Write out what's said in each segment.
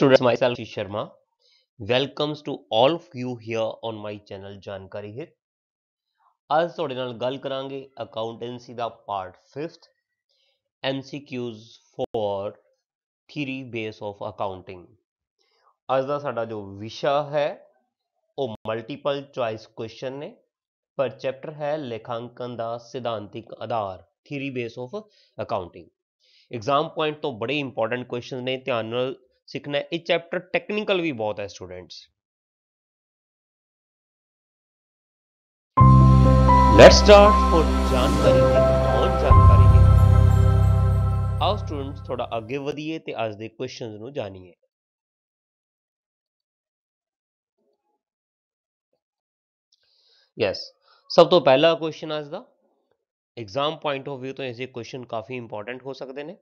Student myself Sharma welcomes to all of you here on my channel जानकारी hit अज थोड़े न गल करा अकाउंटेंसी का part fifth M C Qs for theory base of accounting अज का साडा जो विशा है वह मल्टीपल चॉइस क्वेश्चन ने पर चैप्टर है लेखांकन का सिद्धांतिक आधार theory base of accounting exam point तो बड़े इंपॉर्टेंट क्वेश्चन ने ध्यान ਸਿੱਖਣਾ ਇਹ ਚੈਪਟਰ ਟੈਕਨੀਕਲ ਵੀ ਬਹੁਤ ਹੈ ਸਟੂਡੈਂਟਸ ਲੈਟਸ ਸਟਾਰਟ ਫੋਰ ਜਾਣਕਾਰੀ ਦੀ ਜਾਣਕਾਰੀ ਹੈ ਆਓ ਸਟੂਡੈਂਟਸ ਥੋੜਾ ਅੱਗੇ ਵਧੀਏ ਤੇ ਅੱਜ ਦੇ ਕੁਐਸਚਨਸ ਨੂੰ ਜਾਣੀਏ ਯੈਸ ਸਭ ਤੋਂ ਪਹਿਲਾ ਕੁਐਸਚਨ ਅੱਜ ਦਾ ਐਗਜ਼ਾਮ ਪੁਆਇੰਟ ਆਫ View ਤੋਂ ਇਹ ਕੁਐਸਚਨ ਕਾਫੀ ਇੰਪੋਰਟੈਂਟ ਹੋ ਸਕਦੇ ਨੇ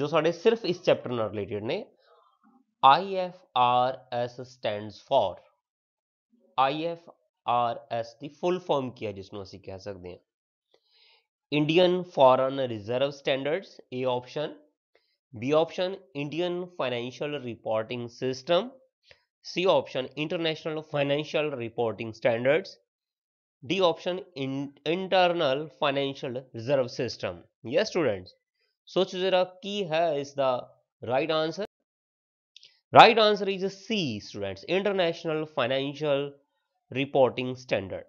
जो साढ़े सिर्फ इस चैप्टर न रिलेटेड ने I F R S stand for I F R S की फुल फॉर्म की है जिसनों असं कह सकते हैं Indian foreign reserve standards A option B option Indian financial reporting system C option international financial reporting standards D option internal financial reserve system yes students ਸੋਚੋ ਜਰਾ ਕੀ ਹੈ ਇਸ ਦਾ right answer right answer is C students international financial reporting standard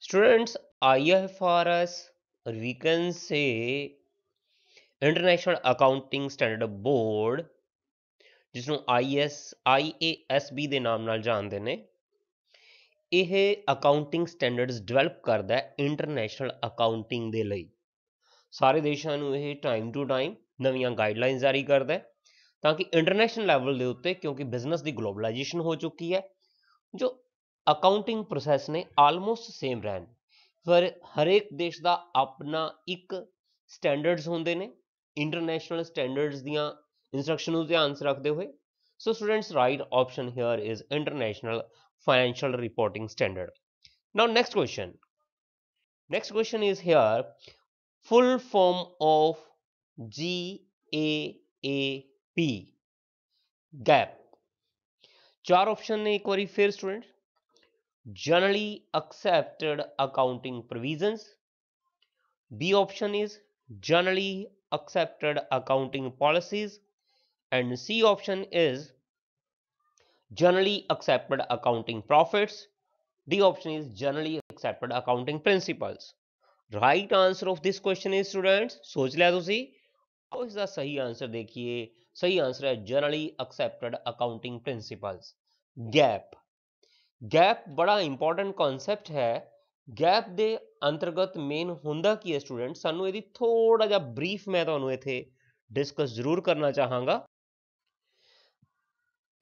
students IFRS we can say international accounting standard board ਜਿਸ ਨੂੰ is ਆਈਏਐਸਬੀ ਦੇ ਨਾਮ ਨਾਲ ਜਾਣਦੇ ਨੇ ਇਹ ਅਕਾਊਂਟਿੰਗ ਸਟੈਂਡਰਡਸ ਡਿਵੈਲਪ ਕਰਦਾ ਹੈ ਇੰਟਰਨੈਸ਼ਨਲ ਅਕਾਊਂਟਿੰਗ ਦੇ ਲਈ ਸਾਰੇ ਦੇਸ਼ਾਂ ਨੂੰ ਇਹ ਟਾਈਮ ਟੂ ਟਾਈਮ ਨਵੀਆਂ ਗਾਈਡਲਾਈਨਸ ਜਾਰੀ ਕਰਦਾ ਹੈ ਤਾਂ ਕਿ ਇੰਟਰਨੈਸ਼ਨਲ ਲੈਵਲ ਦੇ ਉੱਤੇ ਕਿਉਂਕਿ ਬਿਜ਼ਨਸ ਦੀ ਗਲੋਬਲਾਈਜੇਸ਼ਨ ਹੋ ਚੁੱਕੀ ਹੈ ਜੋ ਅਕਾਊਂਟਿੰਗ ਪ੍ਰੋਸੈਸ ਨੇ ਆਲਮੋਸਟ ਸੇਮ ਰਹਿਣ ਪਰ ਹਰੇਕ ਦੇਸ਼ ਦਾ ਆਪਣਾ ਇੱਕ ਸਟੈਂਡਰਡਸ ਹੁੰਦੇ ਨੇ ਇੰਟਰਨੈਸ਼ਨਲ ਸਟੈਂਡਰਡਸ ਦੀਆਂ ਇਨਸਟਰਕਸ਼ਨ ਨੂੰ ਧਿਆਨ ਰੱਖਦੇ ਹੋਏ so students right option here is international financial reporting standard. Now next question. Next question is here full form of GAAP Gap. चार option ने query, बार student. Generally Accepted Accounting Provisions. B option is Generally accepted accounting policies and C option is generally accepted accounting profits the option is generally accepted accounting principles right answer of this question is students सोच लिया तुसी अब इसका सही answer देखिए सही answer है generally accepted accounting principles GAAP GAAP बड़ा इंपॉर्टेंट कॉन्सेप्ट ਹੈ ਗੈਪ ਦੇ ਅੰਤਰਗਤ ਮੇਨ ਹੁੰਦਾ ਕੀ ਹੈ ਸਟੂਡੈਂਟ ਸਾਨੂੰ ਇਹਦੀ ਥੋੜਾ ਜਿਹਾ ਬਰੀਫ ਮੈਂ ਤੁਹਾਨੂੰ ਇੱਥੇ ਡਿਸਕਸ ਜ਼ਰੂਰ ਕਰਨਾ ਚਾਹਾਂਗਾ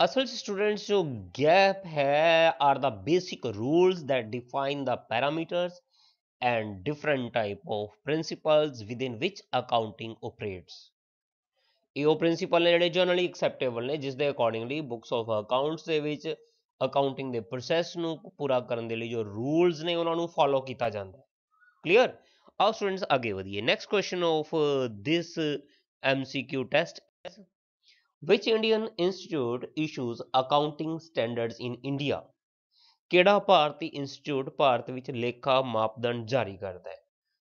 ਅਸਲ ਸਟੂਡੈਂਟਸ ਜੋ ਗੈਪ ਹੈ are the basic rules define the parameters and different type of principles within which accounting operates ਇਹ ਉਹ ਪ੍ਰਿੰਸੀਪਲ ਨੇ ਜਿਹੜੇ ਜਨਰਲੀ ਐਕਸੈਪਟੇਬਲ ਨੇ ਜਿਸ ਦੇ ਅਕੋਰਡਿੰਗਲੀ ਬੁੱਕਸ ਆਫ ਅਕਾਊਂਟਸ ਦੇ ਵਿੱਚ ਅਕਾਊਂਟਿੰਗ ਦੇ ਪ੍ਰੋਸੈਸ ਨੂੰ ਪੂਰਾ ਕਰਨ ਦੇ ਲਈ ਜੋ ਰੂਲਸ ਨੇ ਉਹਨਾਂ ਨੂੰ ਫਾਲੋ ਕੀਤਾ ਜਾਂਦਾ ਹੈ ਕਲੀਅਰ ਆਓ ਸਟੂਡੈਂਟਸ ਅੱਗੇ ਵਧੀਏ next question of this MCQ test Which Indian institute issues accounting standards in India? ਕਿਹੜਾ ਭਾਰਤੀ ਇੰਸਟੀਚਿਊਟ ਭਾਰਤ ਵਿੱਚ ਲੇਖਾ ਮਾਪਦੰਡ ਜਾਰੀ ਕਰਦਾ ਹੈ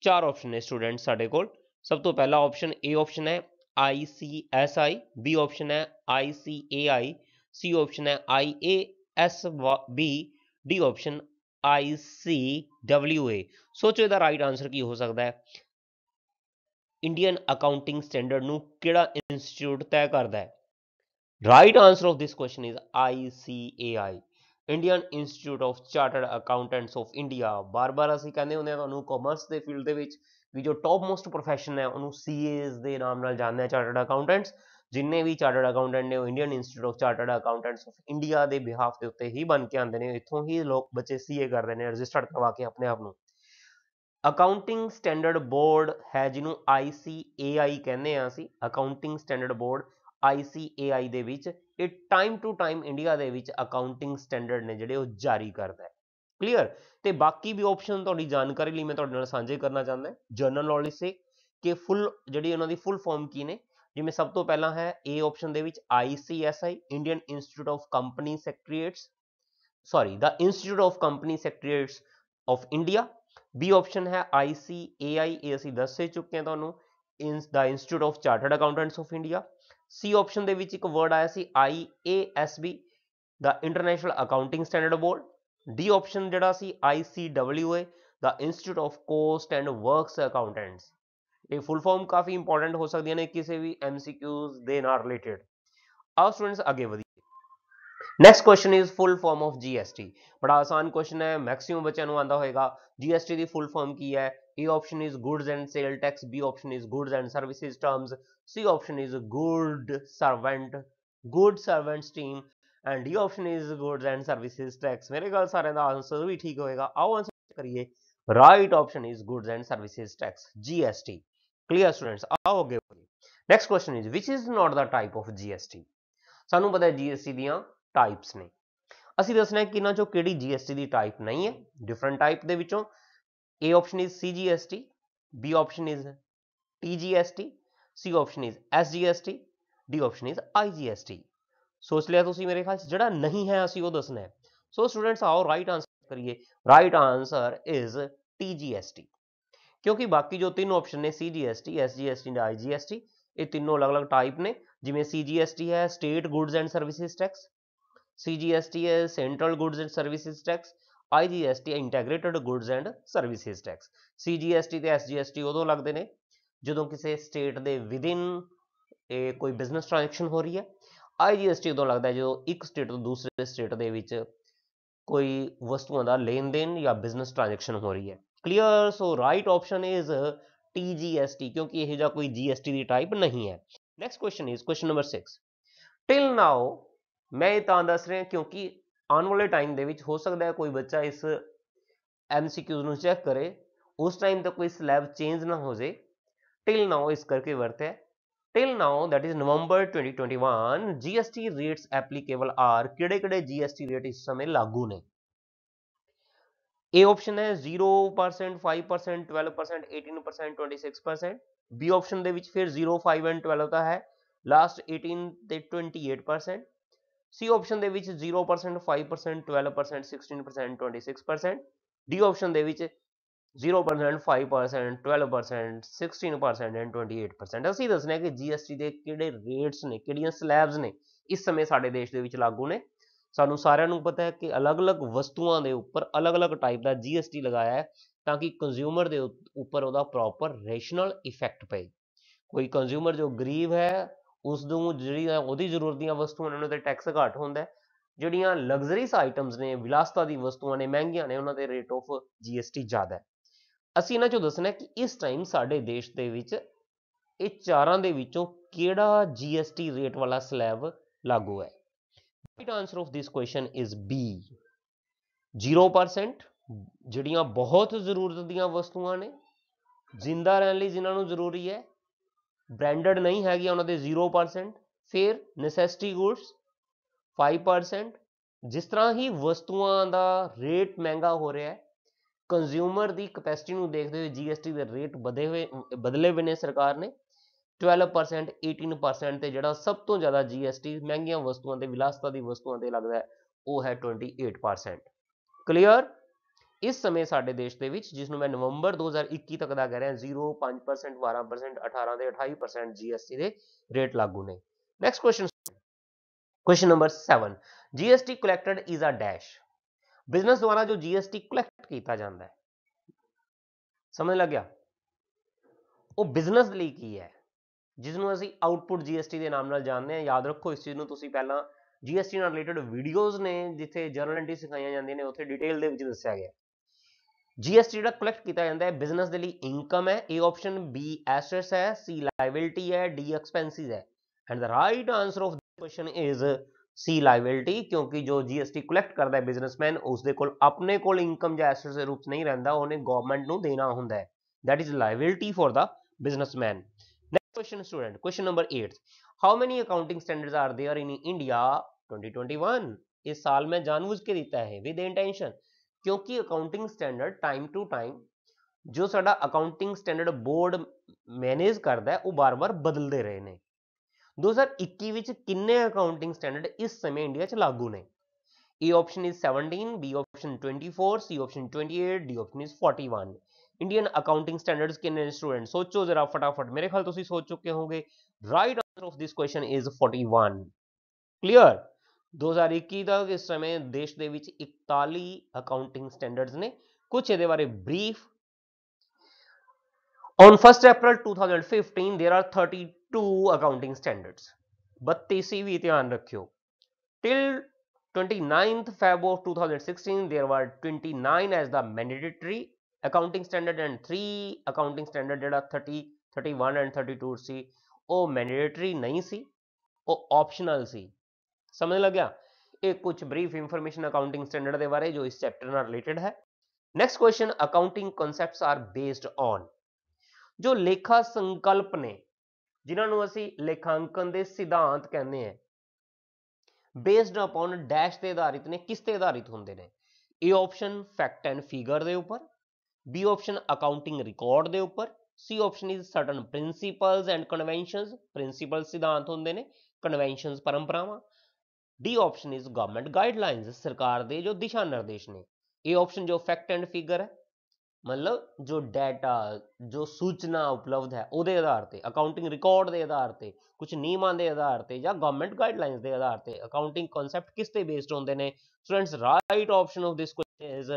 ਚਾਰ ਆਪਸ਼ਨ ਨੇ ਸਟੂਡੈਂਟ ਸਾਡੇ ਕੋਲ ਸਭ ਤੋਂ ਪਹਿਲਾ ਆਪਸ਼ਨ A ਆਪਸ਼ਨ ਹੈ ICSI B ਆਪਸ਼ਨ ਹੈ ICAI C ਆਪਸ਼ਨ ਹੈ IASB D ਆਪਸ਼ਨ ICWA ਸੋਚੋ ਇਹਦਾ ਰਾਈਟ ਆਨਸਰ ਕੀ ਹੋ ਸਕਦਾ ਹੈ ਇੰਡੀਅਨ ਅਕਾਊਂਟਿੰਗ ਸਟੈਂਡਰਡ ਨੂੰ ਕਿਹੜਾ ਇੰਸਟੀਚਿਊਟ ਤੈਅ ਕਰਦਾ ਹੈ Right answer of this question is ICAI. Indian institute of chartered accountants of India ਬਾਰ-ਬਾਰ ਅਸੀਂ ਕਹਿੰਦੇ ਹੁੰਦੇ ਆ ਤੁਹਾਨੂੰ ਕਾਮਰਸ ਦੇ ਫੀਲਡ ਦੇ ਵਿੱਚ ਵੀ ਜੋ ਟੌਪ ਮੋਸਟ ਪ੍ਰੋਫੈਸ਼ਨ ਹੈ ਉਹਨੂੰ ਸੀਏਜ਼ ਦੇ ਨਾਮ ਨਾਲ ਜਾਣਦੇ ਆ ਚਾਰਟਰਡ ਅਕਾਊਂਟੈਂਟਸ ਜਿੰਨੇ ਵੀ ਚਾਰਟਰਡ ਅਕਾਊਂਟੈਂਟ ਨੇ ਉਹ Indian institute of chartered accountants of India ਦੇ ਬਿਹਾਫ ਦੇ ਉੱਤੇ ਹੀ ਬਣ ਕੇ ਆਉਂਦੇ ਨੇ ਇੱਥੋਂ ਹੀ ਲੋਕ ਬੱਚੇ ਸੀਏ ਕਰਦੇ ਨੇ ਰਜਿਸਟਰਡ ਕਰਵਾ ਕੇ ਆਪਣੇ ਆਪ ਨੂੰ ਅਕਾਊਂਟਿੰਗ ਸਟੈਂਡਰਡ ਬੋਰਡ ਹੈ ਜਿਹਨੂੰ ICAI ਕਹਿੰਦੇ ਆ ਅਸੀਂ ਅਕਾਊਂਟਿੰਗ ਸਟੈਂਡਰਡ ਬੋਰਡ ICAI ਦੇ ਵਿੱਚ ਇਹ ਟਾਈਮ ਟੂ ਟਾਈਮ ਇੰਡੀਆ ਦੇ ਵਿੱਚ ਅਕਾਊਂਟਿੰਗ ਸਟੈਂਡਰਡ ਨੇ ਜਿਹੜੇ ਉਹ ਜਾਰੀ ਕਰਦਾ ਹੈ ਕਲੀਅਰ ਤੇ ਬਾਕੀ ਵੀ ਆਪਸ਼ਨ ਤੁਹਾਡੀ ਜਾਣਕਾਰੀ ਲਈ ਮੈਂ ਤੁਹਾਡੇ ਨਾਲ ਸਾਂਝੇ ਕਰਨਾ ਚਾਹੁੰਦਾ ਜਨਰਲ ਨੌਲੇਜ ਸੇ ਕਿ ਫੁੱਲ ਜਿਹੜੀ ਉਹਨਾਂ ਦੀ ਫੁੱਲ ਫਾਰਮ ਕੀ ਨੇ ਜਿਵੇਂ ਸਭ ਤੋਂ ਪਹਿਲਾਂ ਹੈ A ਆਪਸ਼ਨ ਦੇ ਵਿੱਚ ICSI Indian institute of company secretariats sorry the institute of company secretariats of India B option ਹੈ ICAI ਇਹ ਅਸੀਂ ਦੱਸੇ ਚੁੱਕੇ ਹਾਂ ਤੁਹਾਨੂੰ the institute of chartered accountants of India C option ਦੇ ਵਿੱਚ ਇੱਕ ਵਰਡ ਆਇਆ ਸੀ IASB the international accounting standard board D option ਜਿਹੜਾ ਸੀ ICWA the institute of cost and works accountants ਇਹ ਫੁੱਲ ਫਾਰਮ ਕਾਫੀ ਇੰਪੋਰਟੈਂਟ ਹੋ ਸਕਦੀਆਂ ਨੇ ਕਿਸੇ ਵੀ MCQs ਦੇ ਨਾਲ ਰਿਲੇਟਡ ਆਓ ਸਟੂਡੈਂਟਸ ਅੱਗੇ ਵਧੀਏ next question is full form of GST ਬੜਾ ਆਸਾਨ ਕੁਐਸਚਨ ਹੈ ਮੈਕਸਿਮਮ ਬੱਚਿਆਂ ਨੂੰ ਆਂਦਾ ਹੋਏਗਾ GST ਦੀ ਫੁੱਲ ਫਾਰਮ ਕੀ ਹੈ A option is goods and sale tax B option is goods and services terms C option is a good servant good servants team and D option is goods and services tax ਮੇਰੇ ਕੋਲ ਸਾਰਿਆਂ ਦਾ answer ਵੀ ਠੀਕ ਹੋਏਗਾ ਆਓ answer ਕਰੀਏ right option is goods and services tax GST clear students ਆਓ ਅੱਗੇ next question is which is not the type of GST ਸਾਨੂੰ ਪਤਾ ਹੈ GST ਦੀਆਂ ਟਾਈਪਸ ਨੇ ਅਸੀਂ ਦੱਸਣਾ ਹੈ ਕਿ ਇਹਨਾਂ ਚੋਂ ਕਿਹੜੀ GST ਦੀ ਟਾਈਪ ਨਹੀਂ ਹੈ ਡਿਫਰੈਂਟ ਟਾਈਪ ਦੇ ਵਿੱਚੋਂ A option is CGST B option is TGST C option is SGST D option is IGST ਸੋਚ ਲਿਆ ਤੁਸੀਂ ਮੇਰੇ ਖਿਆਲ ਜਿਹੜਾ ਨਹੀਂ ਹੈ ਅਸੀਂ ਉਹ ਦੱਸਣਾ ਹੈ ਸੋ ਸਟੂਡੈਂਟਸ ਆਓ ਰਾਈਟ ਆਨਸਰ ਕਰੀਏ ਰਾਈਟ ਆਨਸਰ ਇਜ਼ ਟੀਜੀਐਸਟੀ ਕਿਉਂਕਿ ਬਾਕੀ ਜੋ ਤਿੰਨ ਆਪਸ਼ਨ ਨੇ ਸੀਜੀਐਸਟੀ ਐਸਜੀਐਸਟੀ ਤੇ ਆਈਜੀਐਸਟੀ ਇਹ ਤਿੰਨੋਂ ਅਲੱਗ-ਅਲੱਗ ਟਾਈਪ ਨੇ ਜਿਵੇਂ ਸੀਜੀਐਸਟੀ ਹੈ state goods and services tax CGST ਹੈ central goods and services tax IGST integrated goods and services tax CGST ਤੇ ਐਸਜੀਐਸਟੀ ਉਦੋਂ ਲੱਗਦੇ ਨੇ ਜਦੋਂ ਕਿਸੇ ਸਟੇਟ ਦੇ ਵਿਦਿਨ ਇਹ ਕੋਈ ਬਿਜ਼ਨਸ ਟ੍ਰਾਂਜੈਕਸ਼ਨ ਹੋ ਰਹੀ ਹੈ ਆਈਜੀਐਸਟੀ ਤੋਂ ਲੱਗਦਾ ਹੈ ਜਦੋਂ ਇੱਕ ਸਟੇਟ ਤੋਂ ਦੂਸਰੇ ਸਟੇਟ ਦੇ ਵਿੱਚ ਕੋਈ ਵਸਤੂਆਂ ਦਾ ਲੈਣ ਦੇਣ ਜਾਂ ਬਿਜ਼ਨਸ ਟ੍ਰਾਂਜੈਕਸ਼ਨ ਹੋ ਰਹੀ ਹੈ clear so right option is TGST ਕਿਉਂਕਿ ਇਹ ਜਿਹਾ ਕੋਈ ਜੀਐਸਟੀ ਦੀ ਟਾਈਪ ਨਹੀਂ ਹੈ next question is question number 6 till now ਮੈਂ ਇਹ ਤਾਂ ਦੱਸ ਰਿਹਾ ਕਿਉਂਕਿ ਆਉਣ ਵਾਲੇ ਟਾਈਮ ਦੇ ਵਿੱਚ ਹੋ ਸਕਦਾ ਹੈ ਕੋਈ ਬੱਚਾ ਇਸ ਐਮਸੀਕਿਊਜ਼ ਨੂੰ ਚੈੱਕ ਕਰੇ ਉਸ ਟਾਈਮ ਤੱਕ ਕੋਈ ਸਲੈਬ ਚੇਂਜ ਨਾ ਹੋ ਜੇ till now is करके वर्त है till now that is November 2021 GST rates applicable are ਕਿਹੜੇ ਕਿਹੜੇ GST rate ਇਸ ਸਮੇਂ ਲਾਗੂ ਨੇ A option ਹੈ 0% 5% 12% 18% 26% B option ਦੇ ਵਿੱਚ ਫਿਰ 0 5 and 12 ਦਾ ਹੈ ਲਾਸਟ 18 ਤੇ 28% C option ਦੇ ਵਿੱਚ 0% 5% 12% 16% 26% D option ਦੇ ਵਿੱਚ 0% 5% 12% 16% ਐਂਡ 28% ਅਸੀਂ ਦੱਸਣਾ ਹੈ ਕਿ GST ਦੇ ਕਿਹੜੇ ਰੇਟਸ ਨੇ ਕਿਹੜੀਆਂ ਸਲੈਬਸ ਨੇ ਇਸ ਸਮੇਂ ਸਾਡੇ ਦੇਸ਼ ਦੇ ਵਿੱਚ ਲਾਗੂ ਨੇ ਸਾਨੂੰ ਸਾਰਿਆਂ ਨੂੰ ਪਤਾ ਹੈ ਕਿ ਅਲੱਗ-ਅਲੱਗ ਵਸਤੂਆਂ ਦੇ ਉੱਪਰ ਅਲੱਗ-ਅਲੱਗ ਟਾਈਪ ਦਾ GST ਲਗਾਇਆ ਹੈ ਤਾਂ ਕਿ ਕੰਜ਼ਿਊਮਰ ਦੇ ਉੱਪਰ ਉਹਦਾ ਪ੍ਰੋਪਰ ਰੈਸ਼ਨਲ ਇਫੈਕਟ ਪਏ ਕੋਈ ਕੰਜ਼ਿਊਮਰ ਜੋ ਗਰੀਬ ਹੈ ਉਸ ਨੂੰ ਜਿਹੜੀ ਉਹਦੀ ਜ਼ਰੂਰਤ ਦੀਆਂ ਵਸਤੂਆਂ ਨੇ ਉਹਨਾਂ ਤੇ ਟੈਕਸ ਘੱਟ ਹੁੰਦਾ ਹੈ ਜਿਹੜੀਆਂ ਲਗਜ਼ਰੀਸ ਆਈਟਮਸ ਨੇ ਵਿਲਾਸਤਾ ਦੀ ਵਸਤੂਆਂ ਨੇ ਮਹਿੰਗੀਆਂ ਨੇ ਉਹਨਾਂ ਦੇ ਰੇਟ ਆਫ GST ਜ਼ਿਆਦਾ ਹੈ ਅਸੀਂ ਇਹਨਾਂ ਚੋਂ ਦੱਸਣਾ ਕਿ ਇਸ ਟਾਈਮ ਸਾਡੇ ਦੇਸ਼ ਦੇ ਵਿੱਚ ਇਹ ਚਾਰਾਂ ਦੇ ਵਿੱਚੋਂ ਕਿਹੜਾ GST ਰੇਟ ਵਾਲਾ ਸਲੈਬ ਲਾਗੂ ਹੈ right answer of this question is B 0% ਜਿਹੜੀਆਂ ਬਹੁਤ ਜ਼ਰੂਰਤ ਦੀਆਂ ਵਸਤੂਆਂ ਨੇ ਜ਼ਿੰਦਾ ਰਹਿਣ ਲਈ ਜਿਨ੍ਹਾਂ ਨੂੰ ਜ਼ਰੂਰੀ ਹੈ ਬ੍ਰਾਂਡਡ ਨਹੀਂ ਹੈਗੀ ਉਹਨਾਂ ਦੇ 0% ਫਿਰ ਨੈਸੈਸਿਟੀ ਗੁੱਡਸ 5% ਜਿਸ ਤਰ੍ਹਾਂ ਹੀ ਵਸਤੂਆਂ ਦਾ ਰੇਟ ਮਹਿੰਗਾ ਹੋ ਰਿਹਾ ਹੈ ਕੰਜ਼ਿਊਮਰ ਦੀ ਕਪੈਸਿਟੀ ਨੂੰ ਦੇਖਦੇ ਹੋਏ ਜੀਐਸਟੀ ਦੇ ਰੇਟ ਵਧੇ ਹੋਏ ਬਦਲੇ ਹੋਏ ਨੇ ਸਰਕਾਰ ਨੇ 12% 18% ਤੇ ਜਿਹੜਾ ਸਭ ਤੋਂ ਜ਼ਿਆਦਾ ਜੀਐਸਟੀ ਮਹਿੰਗੀਆਂ ਵਸਤੂਆਂ ਤੇ ਵਿਲਾਸਤਾ ਦੀ ਵਸਤੂਆਂ ਤੇ ਲੱਗਦਾ ਹੈ ਉਹ ਹੈ 28% ਕਲੀਅਰ ਇਸ ਸਮੇਂ ਸਾਡੇ ਦੇਸ਼ ਦੇ ਵਿੱਚ ਜਿਸ ਨੂੰ ਮੈਂ ਨਵੰਬਰ 2021 ਤੱਕ ਦਾ ਕਹਿ ਰਿਹਾ 0 5% 12% 18 ਤੇ 28% ਜੀਐਸਟੀ ਦੇ ਰੇਟ ਲਾਗੂ ਨੇ next question question number 7 GST collected is a dash business ਦੁਆਰਾ ਜੋ ਜੀਐਸਟੀ ਕਲੈਕਟ ਕੀਤਾ ਜਾਂਦਾ ਹੈ ਸਮਝ ਲੱਗਿਆ ਉਹ ਬਿਜ਼ਨਸ ਲਈ ਕੀ ਹੈ ਜਿਸ ਨੂੰ ਅਸੀਂ ਆਊਟਪੁੱਟ ਜੀਐਸਟੀ ਦੇ ਨਾਮ ਨਾਲ ਜਾਣਦੇ ਹਾਂ ਯਾਦ ਰੱਖੋ ਇਸ ਚੀਜ਼ ਨੂੰ ਤੁਸੀਂ ਪਹਿਲਾਂ ਜੀਐਸਟੀ ਨਾਲ ਰਿਲੇਟਡ ਵੀਡੀਓਜ਼ ਨੇ ਜਿੱਥੇ ਜਰਨਲ ਐਂਟਰੀ ਸਿਖਾਈਆਂ ਜਾਂਦੀਆਂ ਨੇ ਉੱਥੇ ਡਿਟੇਲ ਦੇ ਵਿੱਚ ਦੱਸਿਆ ਗਿਆ ਜੀਐਸਟੀ ਜਿਹੜਾ ਕਲੈਕਟ ਕੀਤਾ ਜਾਂਦਾ ਹੈ ਬਿਜ਼ਨਸ ਦੇ ਲਈ ਇਨਕਮ ਹੈ ਏ ਆਪਸ਼ਨ ਬੀ ਐਸੈਟਸ ਹੈ ਸੀ ਲਾਇਬਿਲਟੀ ਹੈ ਡੀ ਐਕਸਪੈਂਸਿਸ ਹੈ and the right answer of the question is C liability ਕਿਉਂਕਿ ਜੋ ਜੀਐਸਟੀ ਕਲੈਕਟ ਕਰਦਾ ਹੈ ਬਿਜ਼ਨਸਮੈਨ ਉਸ ਦੇ ਕੋਲ ਆਪਣੇ ਕੋਲ ਇਨਕਮ ਜਾਂ ਐਸੈਟਸ ਦੇ ਰੂਪ ਨਹੀਂ ਰਹਿੰਦਾ ਉਹਨੇ ਗਵਰਨਮੈਂਟ ਨੂੰ ਦੇਣਾ ਹੁੰਦਾ ਹੈ that is liability for the businessman next question student question number 8 how many accounting standards are there in India 2021 इस साल में जानबूझ के देता है विद इंटेंशन क्योंकि accounting standard time to time ਜੋ ਸਾਡਾ ਅਕਾਊਂਟਿੰਗ ਸਟੈਂਡਰਡ ਬੋਰਡ ਮੈਨੇਜ ਕਰਦਾ ਉਹ ਬਾਰ-ਬਾਰ ਬਦਲਦੇ ਰਹੇ ਨੇ 2021 ਵਿੱਚ ਕਿੰਨੇ ਅਕਾਊਂਟਿੰਗ ਸਟੈਂਡਰਡ ਇਸ ਸਮੇਂ ਇੰਡੀਆ 'ਚ ਲਾਗੂ ਨੇ A option is 17, B option 24, C option 28, D option is 41. Indian accounting standards ਕਿੰਨੇ स्टूडेंट ਸੋਚੋ ਜ਼ਰਾ ਫਟਾਫਟ ਮੇਰੇ ਖਿਆਲ ਤੁਸੀਂ ਸੋਚ ਚੁੱਕੇ ਹੋਵੋਗੇ right answer of this question is 41 clear 2021 ਦਾ ਇਸ ਸਮੇਂ ਦੇਸ਼ ਦੇ ਵਿੱਚ 41 ਅਕਾਊਂਟਿੰਗ ਸਟੈਂਡਰਡਸ ਨੇ ਕੁਝ ਇਹਦੇ ਬਾਰੇ brief on 1st April 2015, there are 32 two accounting standards बत्तीसवीं ध्यान रखियो till 29th Feb of 2016 there were 29 as the mandatory accounting standard and three accounting standard ਜਿਹੜਾ 30 31 and 32 ਸੀ ਉਹ mandatory ਨਹੀਂ ਸੀ ਉਹ optional ਸੀ ਸਮਝ ਲੱਗਿਆ ਇਹ ਕੁਝ ਬਰੀਫ ਇਨਫੋਰਮੇਸ਼ਨ ਅਕਾਊਂਟਿੰਗ ਸਟੈਂਡਰਡ ਦੇ ਬਾਰੇ ਜੋ ਇਸ ਚੈਪਟਰ ਨਾਲ ਰਿਲੇਟਡ ਹੈ next question accounting concepts are based on जो लेखा संकल्प ने ਜਿਨ੍ਹਾਂ ਨੂੰ ਅਸੀਂ ਲੇਖਾਂਕਨ ਦੇ ਸਿਧਾਂਤ ਕਹਿੰਦੇ ਆ ਬੇਸਡ ਅਪਨ ਡੈਸ਼ ਤੇ ਆਧਾਰਿਤ ਨੇ ਕਿਸ ਤੇ ਆਧਾਰਿਤ ਹੁੰਦੇ ਨੇ A option fact and figure ਦੇ ਉੱਪਰ B ਆਪਸ਼ਨ ਅਕਾਊਂਟਿੰਗ ਰਿਕਾਰਡ ਦੇ ਉੱਪਰ C option is certain principles and conventions principle ਸਿਧਾਂਤ ਹੁੰਦੇ ਨੇ ਕਨਵੈਨਸ਼ਨਸ ਪਰੰਪਰਾਵਾਂ D option is government guidelines ਸਰਕਾਰ ਦੇ ਜੋ ਦਿਸ਼ਾ ਨਿਰਦੇਸ਼ ਨੇ A ਆਪਸ਼ਨ ਜੋ ਫੈਕਟ ਐਂਡ ਫਿਗਰ ਹੈ ਮਤਲਬ ਜੋ ਡਾਟਾ ਜੋ ਸੂਚਨਾ ਉਪਲਬਧ ਹੈ ਉਹਦੇ ਆਧਾਰ ਤੇ ਅਕਾਊਂਟਿੰਗ ਰਿਕਾਰਡ ਦੇ ਆਧਾਰ ਤੇ ਕੁਝ ਨਿਯਮਾਂ ਦੇ ਆਧਾਰ ਤੇ ਜਾਂ ਗਵਰਨਮੈਂਟ ਗਾਈਡਲਾਈਨਸ ਦੇ ਆਧਾਰ ਤੇ ਅਕਾਊਂਟਿੰਗ ਕਨਸੈਪਟ ਕਿਸ ਤੇ ਬੇਸਡ ਹੁੰਦੇ ਨੇ students right option of this question is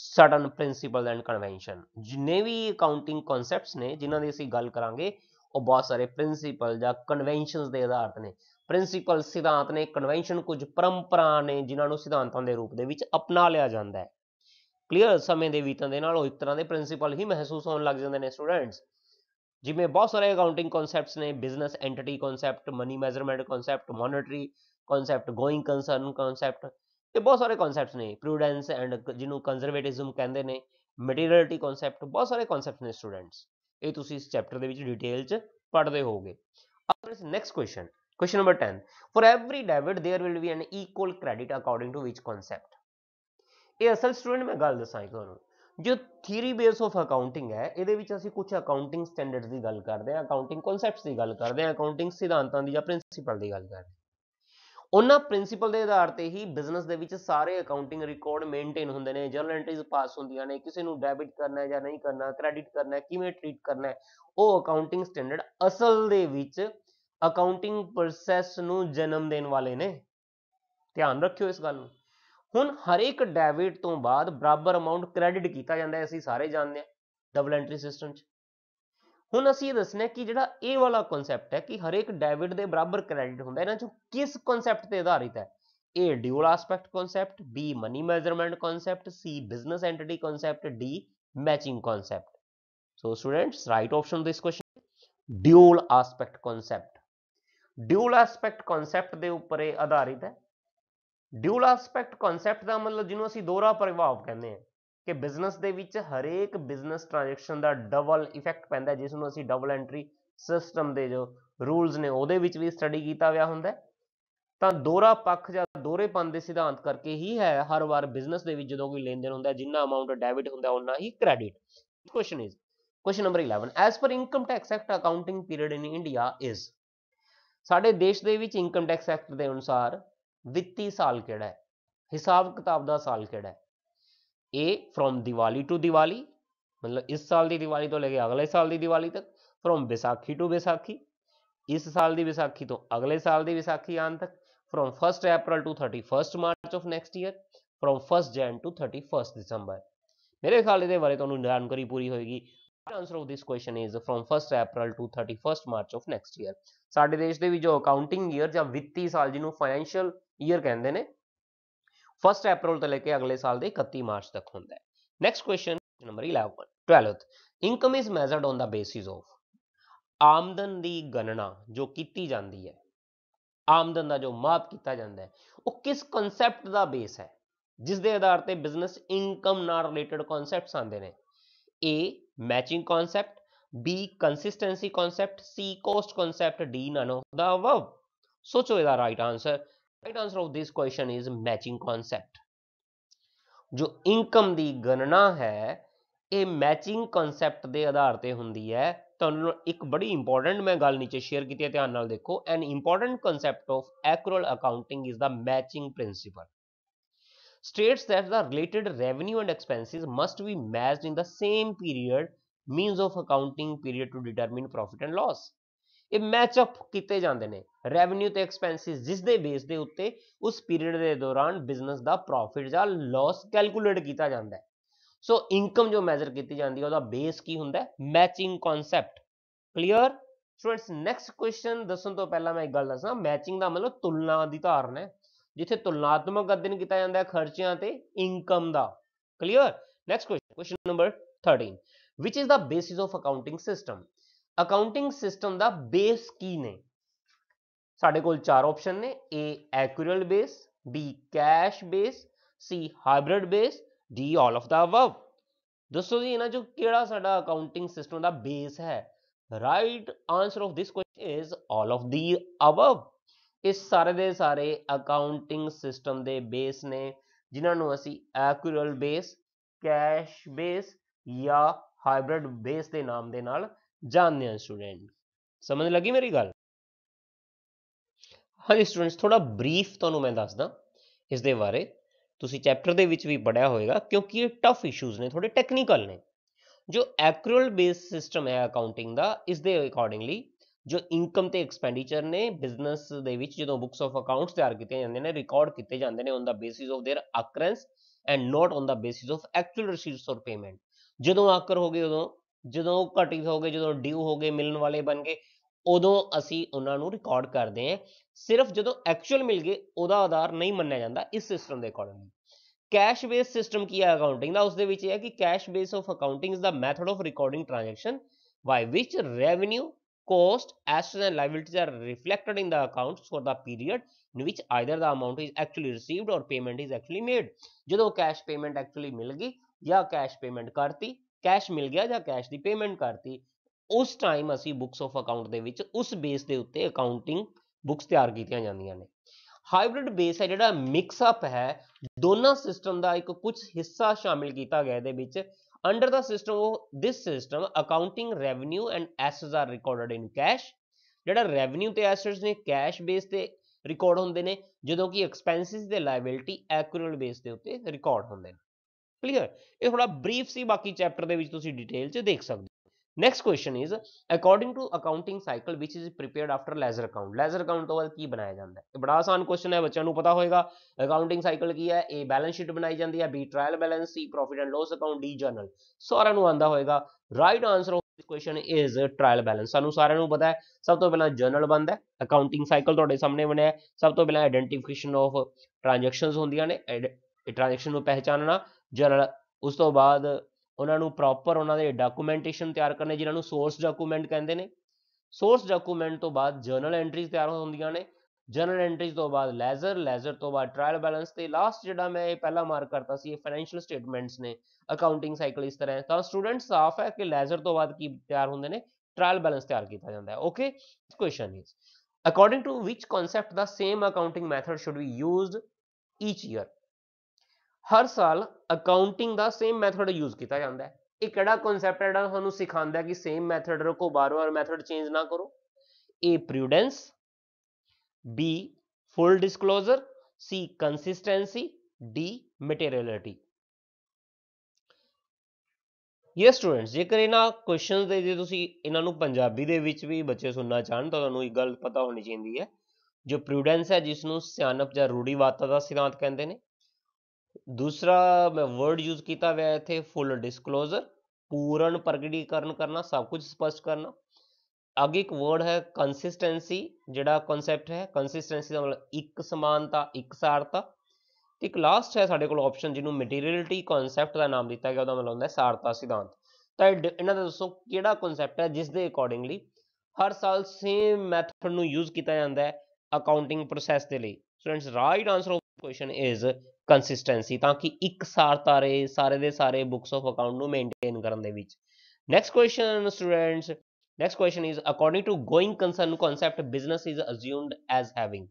certain principle and convention ਜਿੰਨੇ ਵੀ ਅਕਾਊਂਟਿੰਗ ਕਨਸੈਪਟਸ ਨੇ ਜਿਨ੍ਹਾਂ ਦੀ ਅਸੀਂ ਗੱਲ ਕਰਾਂਗੇ ਉਹ ਬਹੁਤ ਸਾਰੇ ਪ੍ਰਿੰਸੀਪਲ ਜਾਂ ਕਨਵੈਨਸ਼ਨਸ ਦੇ ਆਧਾਰ ਤੇ ਨੇ ਪ੍ਰਿੰਸੀਪਲ ਸਿਧਾਂਤ ਨੇ ਕਨਵੈਨਸ਼ਨ ਕੁਝ ਪਰੰਪਰਾ ਨੇ ਜਿਨ੍ਹਾਂ ਨੂੰ ਸਿਧਾਂਤਾਂ ਦੇ ਰੂਪ ਦੇ ਵਿੱਚ ਅਪਣਾ ਲਿਆ ਜਾਂਦਾ ਹੈ ਕਲੀਅਰ ਸਮੇਂ ਦੇ ਬੀਤਣ ਦੇ ਨਾਲ ਉਹ ਇੱਕ ਤਰ੍ਹਾਂ ਦੇ ਪ੍ਰਿੰਸੀਪਲ ਹੀ ਮਹਿਸੂਸ ਹੋਣ ਲੱਗ ਜਾਂਦੇ ਨੇ ਸਟੂਡੈਂਟਸ ਜਿਵੇਂ ਬਹੁਤ ਸਾਰੇ ਅਕਾਊਂਟਿੰਗ ਕਨਸੈਪਟਸ ਨੇ business entity concept money measurement concept monetary concept going concern concept ਤੇ ਬਹੁਤ ਸਾਰੇ ਕਨਸੈਪਟਸ ਨੇ ਪ੍ਰੂਡੈਂਸ ਐਂਡ ਜਿਹਨੂੰ ਕੰਜ਼ਰਵੇਟਿਜ਼ਮ ਕਹਿੰਦੇ ਨੇ ਮਟੀਰੀਅਲਿਟੀ ਕਨਸੈਪਟ ਬਹੁਤ ਸਾਰੇ ਕਨਸੈਪਟਸ ਨੇ ਸਟੂਡੈਂਟਸ ਇਹ ਤੁਸੀਂ ਇਸ ਚੈਪਟਰ ਦੇ ਵਿੱਚ ਡਿਟੇਲ 'ਚ ਪੜ੍ਹਦੇ ਹੋਵੋਗੇ ਅਬ next question question number 10. For every debit there will be an equal credit according to which concept ਇਹ ਅਸਲ ਸਟੂਡੈਂਟ ਮੈਂ ਗੱਲ ਦੱਸਾਂ ਇੱਕ ਤੁਹਾਨੂੰ ਜੋ ਥਿਊਰੀ ਬੇਸ ਆਫ ਅਕਾਊਂਟਿੰਗ ਹੈ ਇਹਦੇ ਵਿੱਚ ਅਸੀਂ ਕੁਝ ਅਕਾਊਂਟਿੰਗ ਸਟੈਂਡਰਡਸ ਦੀ ਗੱਲ ਕਰਦੇ ਹਾਂ ਅਕਾਊਂਟਿੰਗ ਕਨਸੈਪਟਸ ਦੀ ਗੱਲ ਕਰਦੇ ਹਾਂ ਅਕਾਊਂਟਿੰਗ ਸਿਧਾਂਤਾਂ ਦੀ ਜਾਂ ਪ੍ਰਿੰਸੀਪਲ ਦੀ ਗੱਲ ਕਰਦੇ ਉਹਨਾਂ ਪ੍ਰਿੰਸੀਪਲ ਦੇ ਆਧਾਰ ਤੇ ਹੀ ਬਿਜ਼ਨਸ ਦੇ ਵਿੱਚ ਸਾਰੇ ਅਕਾਊਂਟਿੰਗ ਰਿਕਾਰਡ ਮੇਨਟੇਨ ਹੁੰਦੇ ਨੇ ਜਰਨਲ ਐਂਟਰੀਜ਼ ਪਾਸ ਹੁੰਦੀਆਂ ਨੇ ਕਿਸੇ ਨੂੰ ਡੈਬਿਟ ਕਰਨਾ ਹੈ ਜਾਂ ਨਹੀਂ ਕਰਨਾ ਕ੍ਰੈਡਿਟ ਕਰਨਾ ਹੈ ਕਿਵੇਂ ਟ੍ਰੀਟ ਕਰਨਾ ਹੈ ਉਹ ਅਕਾਊਂਟਿੰਗ ਸਟੈਂਡਰਡ ਅਸਲ ਦੇ ਵਿੱਚ ਅਕਾਊਂਟਿੰਗ ਪ੍ਰੋਸੈਸ ਨੂੰ ਜਨਮ ਦੇਣ ਵਾਲੇ ਨੇ ਧਿਆਨ ਰੱਖਿਓ ਇਸ ਗੱਲ ਨੂੰ ਹੁਣ ਇੱਕ ਡੈਬਿਟ ਤੋਂ ਬਾਅਦ ਬਰਾਬਰ ਅਮਾਉਂਟ ਕ੍ਰੈਡਿਟ ਕੀਤਾ ਜਾਂਦਾ ਹੈ ਅਸੀਂ ਸਾਰੇ ਜਾਣਦੇ ਹਾਂ ਡਬਲ ਐਂਟਰੀ ਸਿਸਟਮ 'ਚ ਹੁਣ ਅਸੀਂ ਇਹ ਦੱਸਣਾ ਕਿ ਜਿਹੜਾ ਇਹ ਵਾਲਾ ਕਨਸੈਪਟ ਹੈ ਕਿ ਹਰ ਇੱਕ ਡੈਬਿਟ ਦੇ ਬਰਾਬਰ ਕ੍ਰੈਡਿਟ ਹੁੰਦਾ ਇਹਨਾਂ ਚੋਂ ਕਿਸ ਕਨਸੈਪਟ ਤੇ ਆਧਾਰਿਤ ਹੈ A dual aspect concept B money measurement concept C business entity concept D matching concept so students right option this question dual aspect concept dual aspect concept ਦੇ ਉੱਪਰ ਇਹ ਆਧਾਰਿਤ ਹੈ ਡਿਊਲ ਐਸਪੈਕਟ ਕਨਸੈਪਟ ਦਾ ਮਤਲਬ ਜਿਹਨੂੰ ਅਸੀਂ ਦੋਹਰਾ ਪ੍ਰਭਾਵ ਕਹਿੰਦੇ ਆ ਕਿ ਬਿਜ਼ਨਸ ਦੇ ਵਿੱਚ ਹਰੇਕ ਬਿਜ਼ਨਸ ਟ੍ਰਾਂਜੈਕਸ਼ਨ ਦਾ ਡਬਲ ਇਫੈਕਟ ਪੈਂਦਾ ਜਿਸ ਨੂੰ ਅਸੀਂ ਡਬਲ ਐਂਟਰੀ ਸਿਸਟਮ ਦੇ ਜੋ ਰੂਲਸ ਨੇ ਉਹਦੇ ਵਿੱਚ ਵੀ ਸਟੱਡੀ ਕੀਤਾ ਹੋਇਆ ਹੁੰਦਾ ਤਾਂ ਦੋਹਰਾ ਪੱਖ ਜਾਂ ਦੋਹਰੇਪਨ ਦੇ ਸਿਧਾਂਤ ਕਰਕੇ ਹੀ ਹੈ ਹਰ ਵਾਰ ਬਿਜ਼ਨਸ ਦੇ ਵਿੱਚ ਜਦੋਂ ਕੋਈ ਲੈਣ ਦੇਣ ਹੁੰਦਾ ਜਿੰਨਾ ਅਮਾਉਂਟ ਡੈਬਿਟ ਹੁੰਦਾ ਉਹਨਾਂ ਹੀ credit question is question number 11 as per income tax act accounting period in India is ਸਾਡੇ ਦੇਸ਼ ਦੇ ਵਿੱਚ ਇਨਕਮ ਟੈਕਸ ਐਕਟ ਦੇ ਅਨੁਸਾਰ ਵਿੱਤੀ ਸਾਲ ਕਿਹੜਾ ਹੈ ਹਿਸਾਬ ਕਿਤਾਬ ਦਾ ਸਾਲ ਕਿਹੜਾ ਹੈ A from Diwali to Diwali ਮਤਲਬ ਇਸ ਸਾਲ ਦੀ ਦੀਵਾਲੀ ਤੋਂ ਲੈ ਕੇ ਅਗਲੇ ਸਾਲ ਦੀ ਦੀਵਾਲੀ ਤੱਕ from ਵਿਸਾਖੀ to ਵਿਸਾਖੀ ਇਸ ਸਾਲ ਦੀ ਵਿਸਾਖੀ ਤੋਂ ਅਗਲੇ ਸਾਲ ਦੀ ਵਿਸਾਖੀ ਆਉਣ ਤੱਕ from 1st April to 31st March of next year from 1st Jan to 31st December ਮੇਰੇ ਖਿਆਲ ਇਹਦੇ ਬਾਰੇ ਤੁਹਾਨੂੰ ਜਾਣਕਾਰੀ ਪੂਰੀ ਹੋਏਗੀ answer of this question is from 1st April to 31st March of next year ਸਾਡੇ ਦੇਸ਼ ਦੇ ਵੀ ਜੋ ਅਕਾਊਂਟਿੰਗ ਈਅਰ ਜਾਂ ਵਿੱਤੀ ਸਾਲ ਜਿਹਨੂੰ ਫਾਈਨੈਂਸ਼ੀਅਲ ਈਅਰ ਕਹਿੰਦੇ ਨੇ 1 April ਤੋਂ ਲੈ ਕੇ ਅਗਲੇ ਸਾਲ ਦੇ 31 ਮਾਰਚ ਤੱਕ ਹੁੰਦਾ ਹੈ next question number 11 12th income is measured on the basis of ਆਮਦਨ ਦੀ ਗਣਨਾ ਜੋ ਕੀਤੀ ਜਾਂਦੀ ਹੈ ਆਮਦਨ ਦਾ ਜੋ ਮਾਪ ਕੀਤਾ ਜਾਂਦਾ ਹੈ ਉਹ ਕਿਸ ਕਨਸੈਪਟ ਦਾ ਬੇਸ ਹੈ ਜਿਸ ਦੇ ਆਧਾਰ ਤੇ ਬਿਜ਼ਨਸ ਇਨਕਮ ਨਾਲ ਰਿਲੇਟਡ ਕਨਸੈਪਟਸ ਆਉਂਦੇ ਨੇ A matching concept B consistency concept C cost concept D none the above ਸੋਚੋ ਇਹਦਾ right answer right answer of this question is matching concept ਜੋ ਇਨਕਮ ਦੀ ਗਣਨਾ ਹੈ ਇਹ ਮੈਚਿੰਗ ਕਨਸੈਪਟ ਦੇ ਆਧਾਰ ਤੇ ਹੁੰਦੀ ਹੈ ਤੁਹਾਨੂੰ ਇੱਕ ਬੜੀ ਇੰਪੋਰਟੈਂਟ ਮੈਂ ਗੱਲ ਨੀਚੇ ਸ਼ੇਅਰ ਕੀਤੀ ਹੈ ਧਿਆਨ ਨਾਲ ਦੇਖੋ an important concept of accrual accounting is the matching principle states that the related revenue and expenses must be matched in the same period means of accounting period to determine profit and loss ਇਹ match up ਕੀਤੇ ਜਾਂਦੇ ਨੇ revenue ਤੇ expenses ਜਿਸ ਦੇ base ਦੇ ਉੱਤੇ ਉਸ ਪੀਰੀਅਡ ਦੇ ਦੌਰਾਨ ਬਿਜ਼ਨਸ ਦਾ ਪ੍ਰੋਫਿਟ ਜਾਂ ਲਾਸ ਕੈਲਕੂਲੇਟ ਕੀਤਾ ਜਾਂਦਾ ਹੈ ਸੋ ਇਨਕਮ ਜੋ ਮੈਜ਼ਰ ਕੀਤੀ ਜਾਂਦੀ ਹੈ ਉਹਦਾ ਬੇਸ ਕੀ ਹੁੰਦਾ ਹੈ matching concept clear students next question ਦੱਸਣ ਤੋਂ ਪਹਿਲਾਂ ਮੈਂ ਇੱਕ ਗੱਲ ਦੱਸਾਂ ਮੈਚਿੰਗ ਦਾ ਮਤਲਬ ਤੁਲਨਾ ਦੀ ਧਾਰਨਾ ਹੈ ਜਿੱਥੇ ਤੁਲਨਾਤਮਕ ਅਧਿਐਨ ਕੀਤਾ ਜਾਂਦਾ ਹੈ ਖਰਚਿਆਂ ਤੇ ਇਨਕਮ ਦਾ clear next question question number 13 which is the basis of accounting system accounting system ਦਾ ਬੇਸ ਕੀ ਨੇ ਸਾਡੇ ਕੋਲ ਚਾਰ ਆਪਸ਼ਨ ਨੇ A accrual base B cash base C hybrid base D all of the above ਦੱਸੋ ਜੀ ਇਹਨਾਂ ਚੋਂ ਕਿਹੜਾ ਸਾਡਾ ਅਕਾਊਂਟਿੰਗ ਸਿਸਟਮ ਦਾ ਬੇਸ ਹੈ right answer of this question is all of the above ਇਸ ਸਾਰੇ ਦੇ ਸਾਰੇ ਅਕਾਊਂਟਿੰਗ ਸਿਸਟਮ ਦੇ ਬੇਸ ਨੇ ਜਿਨ੍ਹਾਂ ਨੂੰ ਅਸੀਂ ਐਕੁਅਲ ਬੇਸ ਕੈਸ਼ ਬੇਸ ਜਾਂ ਹਾਈਬ੍ਰਿਡ ਬੇਸ ਦੇ ਨਾਮ ਦੇ ਨਾਲ ਜਾਣਦੇ ਹਾਂ ਸਟੂਡੈਂਟ ਸਮਝ ਲੱਗੀ ਮੇਰੀ ਗੱਲ ਹਾਂਜੀ ਸਟੂਡੈਂਟਸ ਥੋੜਾ ਬਰੀਫ ਤੁਹਾਨੂੰ ਮੈਂ ਦੱਸਦਾ ਇਸ ਦੇ ਬਾਰੇ ਤੁਸੀਂ ਚੈਪਟਰ ਦੇ ਵਿੱਚ ਵੀ ਪੜਿਆ ਹੋਵੇਗਾ ਕਿਉਂਕਿ ਇਹ ਟਫ ਇਸ਼ੂਜ਼ ਨੇ ਥੋੜੇ ਟੈਕਨੀਕਲ ਨੇ ਜੋ ਐਕਰੂਅਲ ਬੇਸ ਸਿਸਟਮ ਹੈ ਅਕਾਊਂਟਿੰਗ ਦਾ ਇਸ ਦੇ ਅਕੋਰਡਿੰਗਲੀ ਜੋ ਇਨਕਮ ਤੇ ਐਕਸਪੈਂਡੀਚਰ ਨੇ ਬਿਜ਼ਨਸ ਦੇ ਵਿੱਚ ਜਦੋਂ ਬੁੱਕਸ ਆਫ ਅਕਾਊਂਟਸ ਤਿਆਰ ਕੀਤੇ ਜਾਂਦੇ ਨੇ ਰਿਕਾਰਡ ਕੀਤੇ ਜਾਂਦੇ ਨੇ on the basis of their occurrence and not on the basis of actual receives or payment ਜਦੋਂ ਆਕਰ ਹੋ ਗਏ ਉਦੋਂ ਜਦੋਂ ਉਹ ਘਟਿਤ ਹੋ ਗਏ ਜਦੋਂ ਡਿਊ ਹੋ ਗਏ ਮਿਲਣ ਵਾਲੇ ਬਣ ਗਏ ਉਦੋਂ ਅਸੀਂ ਉਹਨਾਂ ਨੂੰ ਰਿਕਾਰਡ ਕਰਦੇ ਹਾਂ ਸਿਰਫ ਜਦੋਂ ਐਕਚੁਅਲ ਮਿਲ ਗਏ ਉਹਦਾ ਆਧਾਰ ਨਹੀਂ ਮੰਨਿਆ ਜਾਂਦਾ ਇਸ ਸਿਸਟਮ ਦੇ ਅਕੋਰਡਿੰਗ ਕੈਸ਼ ਬੇਸ ਸਿਸਟਮ ਕੀ ਹੈ ਅਕਾਊਂਟਿੰਗ ਦਾ ਉਸ ਦੇ ਵਿੱਚ ਇਹ ਹੈ ਕਿ cash base of accounting is the method of recording transaction by which revenue cost assets and liabilities are reflected in the accounts for the period in which either the amount is actually received or payment is actually made ਜਦੋਂ cash payment actually ਮਿਲ ਗਈ ਜਾਂ cash payment ਕਰਤੀ cash ਮਿਲ ਗਿਆ ਜਾਂ cash ਦੀ payment ਕਰਤੀ ਉਸ ਟਾਈਮ ਅਸੀਂ ਬੁక్స్ ਆਫ ਅਕਾਊਂਟ ਦੇ ਵਿੱਚ ਉਸ ਬੇਸ ਦੇ ਉੱਤੇ ਅਕਾਊਂਟਿੰਗ ਬੁక్స్ ਤਿਆਰ ਕੀਤੀਆਂ ਜਾਂਦੀਆਂ ਨੇ ਹਾਈਬ੍ਰਿਡ ਬੇਸ ਹੈ ਜਿਹੜਾ ਮਿਕਸ ਅਪ ਹੈ ਦੋਨਾਂ ਸਿਸਟਮ ਦਾ ਇੱਕ ਕੁਝ ਹਿੱਸਾ ਸ਼ਾਮਿਲ ਕੀਤਾ ਗਿਆ ਇਹਦੇ ਵਿੱਚ ਅੰਡਰ ਦਾ ਸਿਸਟਮ ਉਹ this system accounting revenue and assets are recorded in cash ਜਿਹੜਾ ਰੈਵਨਿਊ ਤੇ ਐਸੈਟਸ ਨੇ ਕੈਸ਼ ਬੇਸ ਤੇ ਰਿਕਾਰਡ ਹੁੰਦੇ ਨੇ ਜਦੋਂ ਕਿ ਐਕਸਪੈਂਸਸ ਤੇ ਲਾਇਬਿਲਟੀ ਐਕਰੂਅਲ ਬੇਸ ਦੇ ਉੱਤੇ ਰਿਕਾਰਡ ਹੁੰਦੇ ਨੇ ਕਲੀਅਰ ਇਹ ਥੋੜਾ ਬਰੀਫ ਸੀ ਬਾਕੀ ਚੈਪਟਰ ਦੇ ਵਿੱਚ ਤੁਸੀਂ ਡਿਟੇਲ 'ਚ ਦੇਖ ਸਕਦੇ ਹੋ next question is according to accounting cycle which is prepared after ledger account ledger account ਤੋਂ ਬਾਅਦ ਕੀ ਬਣਾਇਆ ਜਾਂਦਾ ਹੈ ਇਹ ਬੜਾ ਆਸਾਨ ਕੁਐਸਚਨ ਹੈ ਬੱਚਿਆਂ ਨੂੰ ਪਤਾ ਹੋਏਗਾ ਅਕਾਊਂਟਿੰਗ ਸਾਈਕਲ ਕੀ ਹੈ ਏ ਬੈਲੈਂਸ ਸ਼ੀਟ ਬਣਾਈ ਜਾਂਦੀ ਹੈ B trial balance C profit and loss account D journal ਸਾਰਿਆਂ ਨੂੰ ਆਂਦਾ ਹੋਏਗਾ right answer of this question is trial balance ਸਾਨੂੰ ਸਾਰਿਆਂ ਨੂੰ ਪਤਾ ਹੈ ਸਭ ਤੋਂ ਪਹਿਲਾਂ ਜਰਨਲ ਬੰਦ ਹੈ ਅਕਾਊਂਟਿੰਗ ਸਾਈਕਲ ਤੁਹਾਡੇ ਸਾਹਮਣੇ ਬਣਿਆ ਸਭ ਤੋਂ ਪਹਿਲਾਂ ਆਈਡੈਂਟੀਫਿਕੇਸ਼ਨ ਆਫ ਟ੍ਰਾਂਜੈਕਸ਼ਨਸ ਹੁੰਦੀਆਂ ਨੇ ਟ੍ਰਾਂਜੈਕਸ਼ਨ ਨੂੰ ਪਹਿਚਾਨਣਾ ਜਨਰਲ ਉਸ ਤੋਂ ਬਾਅਦ ਉਹਨਾਂ ਨੂੰ ਪ੍ਰੋਪਰ ਉਹਨਾਂ ਦੇ ਡਾਕੂਮੈਂਟੇਸ਼ਨ ਤਿਆਰ ਕਰਨੇ ਜਿਨ੍ਹਾਂ ਨੂੰ ਸੋਰਸ ਡਾਕੂਮੈਂਟ ਕਹਿੰਦੇ ਨੇ ਸੋਰਸ ਡਾਕੂਮੈਂਟ ਤੋਂ ਬਾਅਦ ਜਰਨਲ ਐਂਟਰੀਜ਼ ਤਿਆਰ ਹੁੰਦੀਆਂ ਨੇ ਜਰਨਲ ਐਂਟਰੀਜ਼ ਤੋਂ ਬਾਅਦ ਲੈਜ਼ਰ ਲੈਜ਼ਰ ਤੋਂ ਬਾਅਦ ਟ੍ਰਾਇਲ ਬੈਲੈਂਸ ਤੇ ਲਾਸਟ ਜਿਹੜਾ ਮੈਂ ਇਹ ਪਹਿਲਾ ਮਾਰਕ ਕਰਤਾ ਸੀ ਇਹ ਫਾਈਨੈਂਸ਼ੀਅਲ ਸਟੇਟਮੈਂਟਸ ਨੇ ਅਕਾਊਂਟਿੰਗ ਸਾਈਕਲ ਇਸ ਤਰ੍ਹਾਂ ਤਾਂ ਸਟੂਡੈਂਟ ਸਾਫ ਹੈ ਕਿ ਲੈਜ਼ਰ ਤੋਂ ਬਾਅਦ ਕੀ ਤਿਆਰ ਹੁੰਦੇ ਨੇ ਟ੍ਰਾਇਲ ਬੈਲੈਂਸ ਤਿਆਰ ਕੀਤਾ ਜਾਂਦਾ ਹੈ okay question is according to which concept the same accounting method should be used each year ਹਰ ਸਾਲ ਅਕਾਊਂਟਿੰਗ ਦਾ ਸੇਮ ਮੈਥਡ ਯੂਜ਼ ਕੀਤਾ ਜਾਂਦਾ ਹੈ ਇਹ ਕਿਹੜਾ ਕਨਸੈਪਟ ਹੈ ਜਿਹੜਾ ਤੁਹਾਨੂੰ ਸਿਖਾਉਂਦਾ ਹੈ ਕਿ ਸੇਮ ਮੈਥਡ ਰੱਖੋ ਬਾਰ-ਬਾਰ ਮੈਥਡ ਚੇਂਜ ਨਾ ਕਰੋ A prudence B full disclosure C consistency D materiality ਯੇ ਸਟੂਡੈਂਟਸ ਜੇਕਰ ਇਹਨਾਂ ਕੁਐਸਚਨਸ ਦੇ ਜੇ ਤੁਸੀਂ ਇਹਨਾਂ ਨੂੰ ਪੰਜਾਬੀ ਦੇ ਵਿੱਚ ਵੀ ਬੱਚੇ ਸੁਣਨਾ ਚਾਹਣ ਤਾਂ ਤੁਹਾਨੂੰ ਇੱਕ ਗੱਲ ਪਤਾ ਹੋਣੀ ਚਾਹੀਦੀ ਹੈ ਜੋ ਪ੍ਰੂਡੈਂਸ ਹੈ ਜਿਸ ਨੂੰ ਸਿਆਣਪ ਜਾਂ ਰੂੜੀਵਾਦਤਾ ਦਾ ਸਿਧਾਂਤ ਕਹਿੰਦੇ ਨੇ ਦੂਸਰਾ ਮੈਂ ਵਰਡ ਯੂਜ਼ ਕੀਤਾ ਹੋਇਆ ਹੈ ਇੱਥੇ ਫੁੱਲ ਡਿਸਕਲੋਜ਼ਰ ਪੂਰਨ ਪ੍ਰਗਟੀਕਰਨ ਕਰਨਾ ਸਭ ਕੁਝ ਸਪਸ਼ਟ ਕਰਨਾ ਅੱਗੇ ਇੱਕ ਵਰਡ ਹੈ ਕੰਸਿਸਟੈਂਸੀ ਜਿਹੜਾ ਕਨਸੈਪਟ ਹੈ ਕੰਸਿਸਟੈਂਸੀ ਦਾ ਮਤਲਬ ਇੱਕ ਸਮਾਨਤਾ ਸਾਰਤਾ ਤੇ ਇੱਕ ਲਾਸਟ ਹੈ ਸਾਡੇ ਕੋਲ ਆਪਸ਼ਨ ਜਿਹਨੂੰ ਮਟੀਰੀਅਲਿਟੀ ਕਨਸੈਪਟ ਦਾ ਨਾਮ ਦਿੱਤਾ ਗਿਆ ਉਹਦਾ ਮਤਲਬ ਹੁੰਦਾ ਹੈ ਸਾਰਤਾ ਸਿਧਾਂਤ ਤਾਂ ਇਹਨਾਂ ਦਾ ਦੱਸੋ ਕਿਹੜਾ ਕਨਸੈਪਟ ਹੈ ਜਿਸ ਦੇ ਅਕੋਰਡਿੰਗਲੀ ਹਰ ਸਾਲ ਸੇਮ ਮੈਥਡ ਨੂੰ ਯੂਜ਼ ਕੀਤਾ ਜਾਂਦਾ ਹੈ ਅਕਾਊਂਟਿੰਗ ਪ੍ਰੋਸੈਸ ਦੇ ਲਈ students right answer of question is consistency ਤਾਂ ਕਿ ਇੱਕ ਸਾਰ ਤਾਰੇ ਸਾਰੇ ਦੇ ਸਾਰੇ ਬੁੱਕਸ ਆਫ ਅਕਾਊਂਟ ਨੂੰ ਮੇਨਟੇਨ ਕਰਨ ਦੇ ਵਿੱਚ next question students next question is according to going concern concept business is assumed as having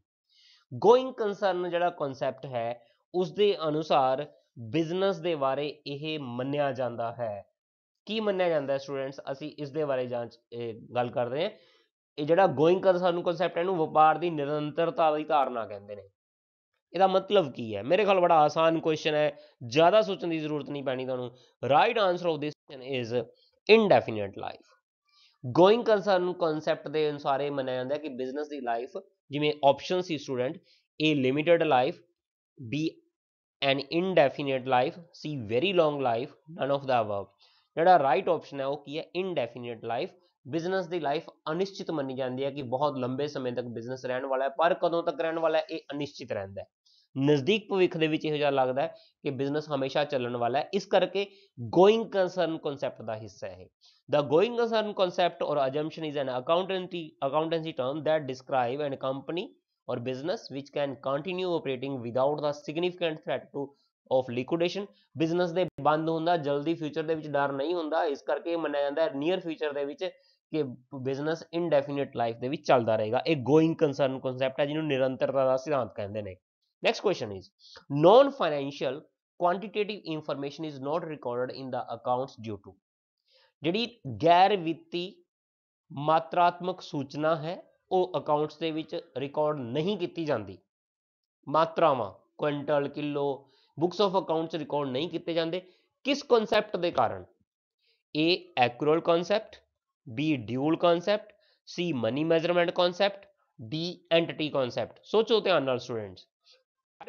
going concern ਜਿਹੜਾ ਕਨਸੈਪਟ ਹੈ ਉਸ ਦੇ ਅਨੁਸਾਰ ਬਿਜ਼ਨਸ ਦੇ ਬਾਰੇ ਇਹ ਮੰਨਿਆ ਜਾਂਦਾ ਹੈ ਕੀ ਮੰਨਿਆ ਜਾਂਦਾ ਹੈ ਸਟੂਡੈਂਟਸ ਅਸੀਂ ਇਸ ਦੇ ਬਾਰੇ ਜਾਂਚ ਗੱਲ ਕਰ ਰਹੇ ਹਾਂ ਇਹ ਜਿਹੜਾ ਗੋਇੰਗ ਕਨਸਰਨ ਕਨਸੈਪਟ ਹੈ ਇਹਨੂੰ ਵਪਾਰ ਦੀ ਨਿਰੰਤਰਤਾ ਦੀ ਧਾਰਨਾ ਕਹਿੰਦੇ ਨੇ ਇਹਦਾ ਮਤਲਬ ਕੀ ਹੈ ਮੇਰੇ ਖਿਆਲ ਬੜਾ ਆਸਾਨ ਕੁਐਸਚਨ ਹੈ ਜ਼ਿਆਦਾ ਸੋਚਣ ਦੀ ਜ਼ਰੂਰਤ ਨਹੀਂ ਪੈਣੀ ਤੁਹਾਨੂੰ right answer of this question is indefinite life going concern concept ਦੇ ਅਨੁਸਾਰ ਇਹ ਮੰਨਿਆ ਜਾਂਦਾ ਕਿ ਬਿਜ਼ਨਸ ਦੀ ਲਾਈਫ ਜਿਵੇਂ ਆਪਸ਼ਨ ਸੀ student A limited life B an indefinite life C very long life none of the above ਜਿਹੜਾ ਰਾਈਟ ਆਪਸ਼ਨ ਹੈ ਉਹ ਕੀ ਹੈ ਇਨਡੈਫੀਨਿਟ ਲਾਈਫ ਬਿਜ਼ਨਸ ਦੀ ਲਾਈਫ ਅਨਿਸ਼ਚਿਤ ਮੰਨੀ ਜਾਂਦੀ ਹੈ ਕਿ ਬਹੁਤ ਲੰਬੇ ਸਮੇਂ ਤੱਕ ਬਿਜ਼ਨਸ ਰਹਿਣ ਵਾਲਾ ਹੈ ਪਰ ਕਦੋਂ ਤੱਕ ਰਹਿਣ ਵਾਲਾ ਹੈ ਇਹ ਅਨਿਸ਼ਚਿਤ ਰਹਿੰਦਾ ਹੈ ਨਜ਼ਦੀਕ ਭਵਿੱਖ ਦੇ ਵਿੱਚ ਇਹੋ ਜਿਹਾ ਲੱਗਦਾ ਕਿ ਬਿਜ਼ਨਸ ਹਮੇਸ਼ਾ ਚੱਲਣ ਵਾਲਾ ਹੈ ਇਸ ਕਰਕੇ ਗੋਇੰਗ ਕੰਸਰਨ ਕਨਸੈਪਟ ਦਾ ਹਿੱਸਾ ਹੈ the going concern concept or assumption is an accountancy accountancy term that describe an company or business which can continue operating without the significant threat to of liquidation business ਦੇ ਬੰਦ ਹੁੰਦਾ ਜਲਦੀ future ਦੇ ਵਿੱਚ ਡਰ ਨਹੀਂ ਹੁੰਦਾ ਇਸ ਕਰਕੇ ਮੰਨਿਆ ਜਾਂਦਾ ਹੈ ਨੀਅਰ ਫਿਊਚਰ ਦੇ ਵਿੱਚ ਕਿ ਬਿਜ਼ਨਸ ਇਨਡੈਫੀਨਿਟ ਲਾਈਫ ਦੇ ਵਿੱਚ ਚੱਲਦਾ ਰਹੇਗਾ ਇਹ ਗੋਇੰਗ ਕਨਸਰਨ ਕਨਸੈਪਟ ਹੈ ਜਿਹਨੂੰ ਨਿਰੰਤਰਤਾ ਦਾ ਸਿਧਾਂਤ ਕਹਿੰਦੇ ਨੇ Next question is non-financial quantitative information is not recorded in the accounts due to ਜਿਹੜੀ ਗੈਰ ਵਿੱਤੀ ਮਾਤਰਾਤਮਕ ਸੂਚਨਾ ਹੈ ਉਹ ਅਕਾਊਂਟਸ ਦੇ ਵਿੱਚ ਰਿਕਾਰਡ ਨਹੀਂ ਕੀਤੀ ਜਾਂਦੀ ਮਾਤਰਾਵਾਂ quintal kilo books of accounts record ਨਹੀਂ ਕੀਤੇ ਜਾਂਦੇ ਕਿਸ ਕਨਸੈਪਟ ਦੇ ਕਾਰਨ A accrual concept B dual concept C money measurement concept D entity concept ਸੋਚੋ ਧਿਆਨ ਨਾਲ students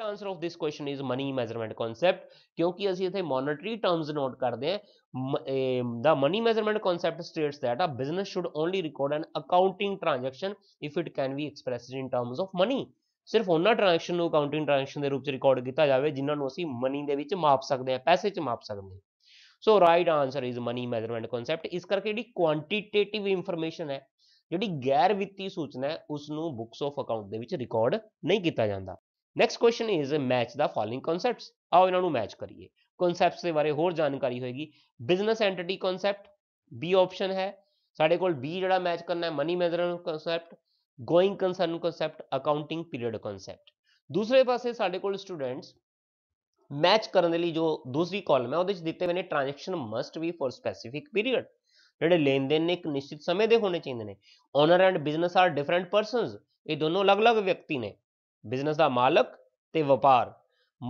answer of this question is money measurement concept ਕਿਉਂਕਿ ਅਸੀਂ ਇੱਥੇ ਮੋਨਟਰੀ ਟਰਮਸ ਨੋਟ ਕਰਦੇ ਹਾਂ the money measurement concept states that a business should only record an accounting transaction if it can be expressed in terms of money ਸਿਰਫ ਉਹਨਾਂ transaction ਨੂੰ accounting transaction ਦੇ ਰੂਪ ਚ ਰਿਕਾਰਡ ਕੀਤਾ ਜਾਵੇ ਜਿਨ੍ਹਾਂ ਨੂੰ ਅਸੀਂ ਮਨੀ ਦੇ ਵਿੱਚ ਮਾਪ ਸਕਦੇ ਹਾਂ ਪੈਸੇ 'ਚ ਮਾਪ ਸਕਦੇ ਹਾਂ so right answer is money measurement concept ਇਸ ਕਰਕੇ ਜਿਹੜੀ ਕੁਆਂਟੀਟੇਟਿਵ ਇਨਫੋਰਮੇਸ਼ਨ ਹੈ ਜਿਹੜੀ ਗੈਰ ਵਿੱਤੀ ਸੂਚਨਾ ਹੈ ਉਸ ਨੂੰ ਬੁੱਕਸ ਆਫ ਅਕਾਊਂਟ ਦੇ ਵਿੱਚ ਰਿਕਾਰਡ ਨਹੀਂ ਕੀਤਾ ਜਾਂਦਾ next question is match the following concept आओ इन्हों मैच करिए कॉन्सैप्ट के बारे होर जानकारी होगी business entity concept B option है साढ़े को बी जो मैच करना है money manager concept going concern concept accounting period concept दूसरे पास साढ़े को स्टूडेंट्स मैच करने के लिए जो दूसरी कॉलम है वह दिते हुए transaction must be for specific period जोड़े लेन देन ने एक निश्चित समय के होने चाहिए ने owner and business are different persons य दोनों अलग अलग व्यक्ति ने ਬਿਜ਼ਨਸ ਦਾ ਮਾਲਕ ਤੇ ਵਪਾਰ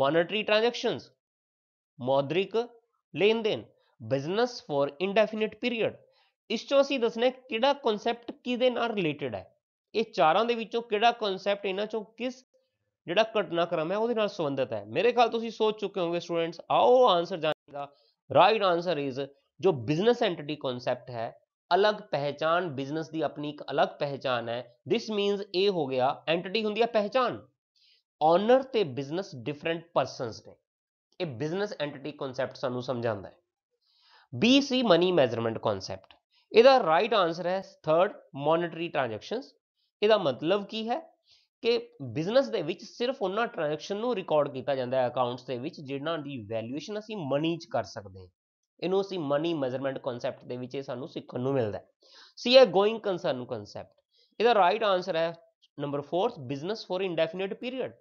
ਮੋਨਟਰੀ ਟ੍ਰਾਂਜੈਕਸ਼ਨਸ ਮੌਦਰਿਕ ਲੈਣ ਦੇਣ ਬਿਜ਼ਨਸ ਫॉर ਇਨਡੈਫੀਨਿਟ ਪੀਰੀਅਡ ਇਸ ਚੋਂ ਅਸੀਂ ਦੱਸਣਾ ਕਿਹੜਾ ਕਨਸੈਪਟ ਕਿਹਦੇ ਨਾਲ ਰਿਲੇਟਡ ਹੈ ਇਹ ਚਾਰਾਂ ਦੇ ਵਿੱਚੋਂ ਕਿਹੜਾ ਕਨਸੈਪਟ ਇਹਨਾਂ ਚੋਂ ਕਿਸ ਜਿਹੜਾ ਘਟਨਾਕ੍ਰਮ ਹੈ ਉਹਦੇ ਨਾਲ ਸੰਬੰਧਿਤ ਹੈ ਮੇਰੇ ਖਿਆਲ ਤੁਸੀਂ ਸੋਚ ਚੁੱਕੇ ਹੋਵੋਗੇ ਸਟੂਡੈਂਟਸ ਆਓ ਆਨਸਰ ਜਾਣਦਾ ਰਾਈਟ ਆਨਸਰ ਇਜ਼ ਜੋ ਬਿਜ਼ਨਸ ਐਂਟੀਟੀ ਕਨਸੈਪਟ ਹੈ ਅਲੱਗ ਪਹਿਚਾਨ ਬਿਜ਼ਨਸ ਦੀ ਆਪਣੀ ਇੱਕ ਅਲੱਗ ਪਹਿਚਾਨ ਹੈ ਥਿਸ ਮੀਨਸ ਇਹ ਹੋ ਗਿਆ ਐਂਟੀਟੀ ਹੁੰਦੀ ਹੈ ਪਹਿਚਾਨ ਓਨਰ ਤੇ ਬਿਜ਼ਨਸ ਡਿਫਰੈਂਟ ਪਰਸਨਸ ਨੇ ਇਹ ਬਿਜ਼ਨਸ ਐਂਟੀਟੀ ਕਨਸੈਪਟ ਸਾਨੂੰ ਸਮਝਾਉਂਦਾ ਹੈ B C money measurement concept ਇਹਦਾ ਰਾਈਟ ਆਨਸਰ ਹੈ ਥਰਡ ਮੋਨਟਰੀ ਟ੍ਰਾਂਜੈਕਸ਼ਨਸ ਇਹਦਾ ਮਤਲਬ ਕੀ ਹੈ ਕਿ ਬਿਜ਼ਨਸ ਦੇ ਵਿੱਚ ਸਿਰਫ ਉਹਨਾਂ ਟ੍ਰਾਂਜੈਕਸ਼ਨ ਨੂੰ ਰਿਕਾਰਡ ਕੀਤਾ ਜਾਂਦਾ ਹੈ ਅਕਾਊਂਟਸ ਦੇ ਵਿੱਚ ਜਿਨ੍ਹਾਂ ਦੀ ਵੈਲਿਊਏਸ਼ਨ ਅਸੀਂ ਮਨੀ 'ਚ ਕਰ ਸਕਦੇ ਹਾਂ ਇਹਨੂੰ ਅਸੀਂ ਮਨੀ ਮੈਜ਼ਰਮੈਂਟ ਕਨਸੈਪਟ ਦੇ ਵਿੱਚ ਇਹ ਸਾਨੂੰ ਸਿੱਖਣ ਨੂੰ ਮਿਲਦਾ ਹੈ ਸੀ ਹੈ ਗੋਇੰਗ ਕੰਸਰਨ ਕਨਸੈਪਟ ਇਹਦਾ ਰਾਈਟ ਆਨਸਰ ਹੈ number 4 business for indefinite period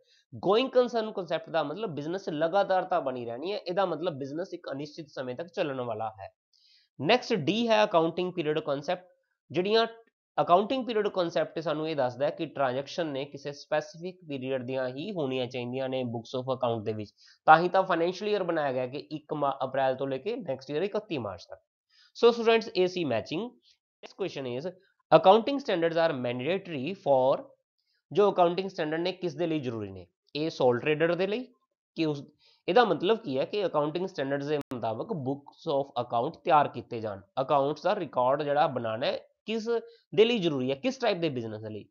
going concern concept ਦਾ ਮਤਲਬ ਬਿਜ਼ਨਸ ਲਗਾਤਾਰਤਾ ਬਣੀ ਰਹਿਣੀ ਹੈ ਇਹਦਾ ਮਤਲਬ ਬਿਜ਼ਨਸ ਇੱਕ ਅਨਿਸ਼ਚਿਤ ਸਮੇਂ ਤੱਕ ਚੱਲਣ ਵਾਲਾ ਹੈ ਨੈਕਸਟ ਡੀ ਹੈ ਅਕਾਊਂਟਿੰਗ ਪੀਰੀਅਡ ਕਨਸੈਪਟ ਜਿਹੜੀਆਂ ਅਕਾਊਂਟਿੰਗ ਪੀਰੀਅਡ ਕਨਸੈਪਟ ਸਾਨੂੰ ਇਹ ਦੱਸਦਾ ਹੈ ਕਿ ਟ੍ਰਾਂਜੈਕਸ਼ਨ ਨੇ ਕਿਸੇ ਸਪੈਸੀਫਿਕ ਪੀਰੀਅਡ ਦੀਆਂ ਹੀ ਹੋਣੀਆਂ ਚਾਹੀਦੀਆਂ ਨੇ ਬੁੱਕਸ ਆਫ ਅਕਾਊਂਟ ਦੇ ਵਿੱਚ ਤਾਂ ਹੀ ਤਾਂ ਫਾਈਨੈਂਸ਼ੀਅਲ ਈਅਰ ਬਣਾਇਆ ਗਿਆ ਕਿ 1 ਅਪ੍ਰੈਲ ਤੋਂ ਲੈ ਕੇ ਨੈਕਸਟ ਈਅਰ 31 ਮਾਰਚ ਤੱਕ so students A C matching next question is accounting standards are mandatory for ਜੋ ਅਕਾਊਂਟਿੰਗ ਸਟੈਂਡਰਡ ਨੇ ਕਿਸ ਦੇ ਲਈ ਜ਼ਰੂਰੀ ਨੇ ਇਹ ਸੋਲ ਟ੍ਰੇਡਰ ਦੇ ਲਈ ਕਿ ਉਸ ਇਹਦਾ ਮਤਲਬ ਕੀ ਹੈ ਕਿ ਅਕਾਊਂਟਿੰਗ ਸਟੈਂਡਰਡਸ ਦੇ ਮੁਤਾਬਕ ਬੁੱਕਸ ਆਫ ਅਕਾਊਂਟ ਤਿਆਰ ਕੀਤੇ ਜਾਣ ਅਕਾਊਂਟਸ ਦਾ ਰਿਕਾਰਡ ਜਿਹੜਾ ਬਣਾਣਾ ਹੈ ਕਿਸ ਦੇ ਲਈ ਜ਼ਰੂਰੀ ਹੈ ਕਿਸ ਟਾਈਪ ਦੇ ਬਿਜ਼ਨਸ ਦੇ ਲਈ